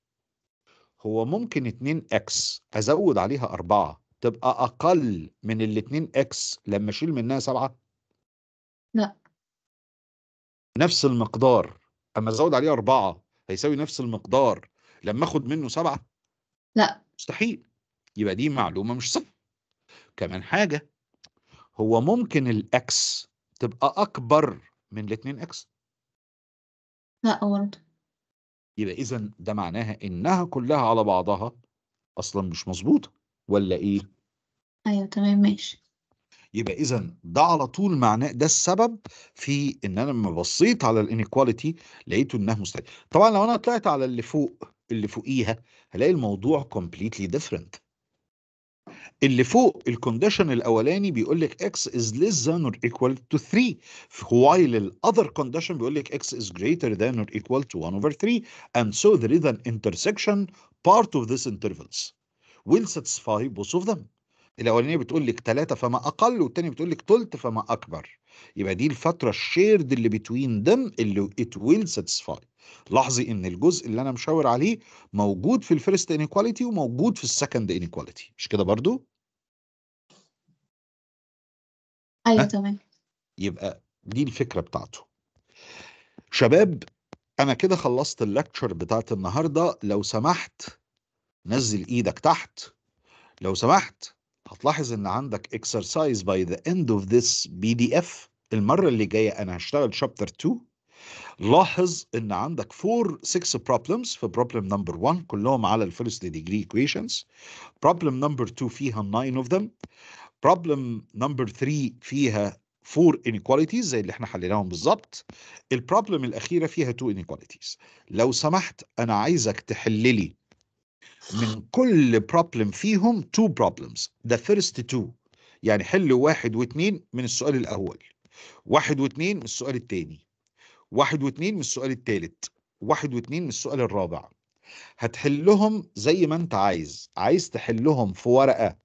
هو ممكن 2 اكس ازود عليها 4 تبقى اقل من ال 2 اكس لما اشيل منها 7 لا نفس المقدار اما ازود عليها 4 هيساوي نفس المقدار لما اخد منه 7 لا مستحيل يبقى دي معلومه مش صح كمان حاجه هو ممكن الاكس تبقى اكبر من ال 2 اكس لا برضه يبقى إذا ده معناها إنها كلها على بعضها أصلا مش مظبوطة ولا إيه؟ أيوه تمام ماشي يبقى إذا ده على طول معناه ده السبب في إن أنا لما بصيت على الانيكواليتي لقيته إنها مستقيمة طبعا لو أنا طلعت على اللي فوق اللي فوقيها هلاقي الموضوع كومبليتلي ديفرنت اللي فوق الكونديشن الاولاني بيقول لك اكس از ليس ذان اور ايكوال تو 3 وايل الاذر كونديشن بيقول لك اكس از جريتر ذان اور ايكوال تو 1 اوفر 3 اند سو ذير از ان انترسكشن بارت اوف this انترفلز ويل ساتسفاي بوث اوف ذم الاولانيه بتقول لك 3 فما اقل والثانيه بتقول لك ثلث فما اكبر يبقى دي الفتره الشيرد اللي بتوين ذم اللي ات ويل ساتسفاي لاحظي ان الجزء اللي انا مشاور عليه موجود في الفيرست انيكواليتي وموجود في السكند انيكواليتي مش كده برضو ايوه تمام يبقى دي الفكره بتاعته شباب انا كده خلصت اللكتشر بتاعت النهارده لو سمحت نزل ايدك تحت لو سمحت هتلاحظ ان عندك exercise by the end of this PDF المرة اللي جاية انا هشتغل chapter 2 لاحظ ان عندك 4 6 problems في problem number 1 كلهم على الفيرست degree equations problem number 2 فيها 9 of them problem نمبر 3 فيها four inequalities زي اللي احنا حليناهم بالظبط البروبلم الاخيره فيها two inequalities لو سمحت انا عايزك تحل لي من كل بروبلم فيهم two problems the first two يعني حل واحد واثنين من السؤال الاول واحد واثنين من السؤال الثاني واحد واثنين من السؤال الثالث واحد واثنين من السؤال الرابع هتحلهم زي ما انت عايز عايز تحلهم في ورقه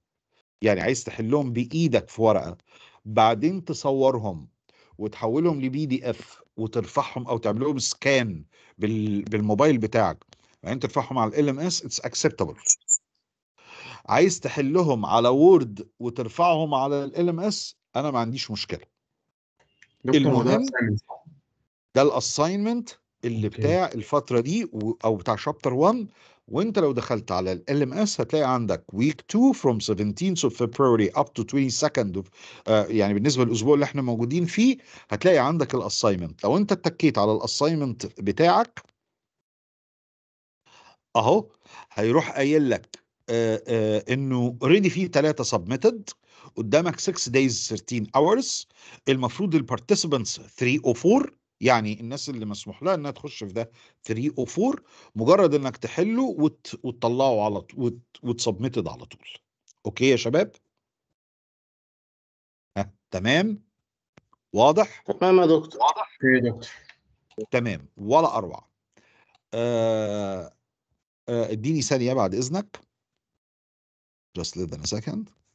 يعني عايز تحلهم بايدك في ورقه بعدين تصورهم وتحولهم لبي دي اف وترفعهم او تعمل لهم سكان بالموبايل بتاعك بعدين ترفعهم على ال ام اس اتس اكسبتبل عايز تحلهم على وورد وترفعهم على ال ام اس انا ما عنديش مشكله المهم ده الاساينمنت اللي بتاع الفتره دي او بتاع شابتر 1 وانت لو دخلت على ال ام اس هتلاقي عندك ويك 2 from 17th of February up to 22nd of uh, يعني بالنسبه للاسبوع اللي احنا موجودين فيه هتلاقي عندك الاساينمنت لو انت اتكيت على الاساينمنت بتاعك اهو هيروح قايل لك آه آه انه اوريدي في ثلاثه سبميتد قدامك 6 دايز 13 اورز المفروض البارتيسيبنتس 3 او 4 يعني الناس اللي مسموح لها انها تخش في ده 3 او 4 مجرد انك تحله وت... وتطلعه على طول وت... وتسبمتد على طول اوكي يا شباب ها تمام واضح تمام يا دكتور واضح يا دكتور تمام ولا اروع آه... آه... اديني ثانيه بعد اذنك just let them a second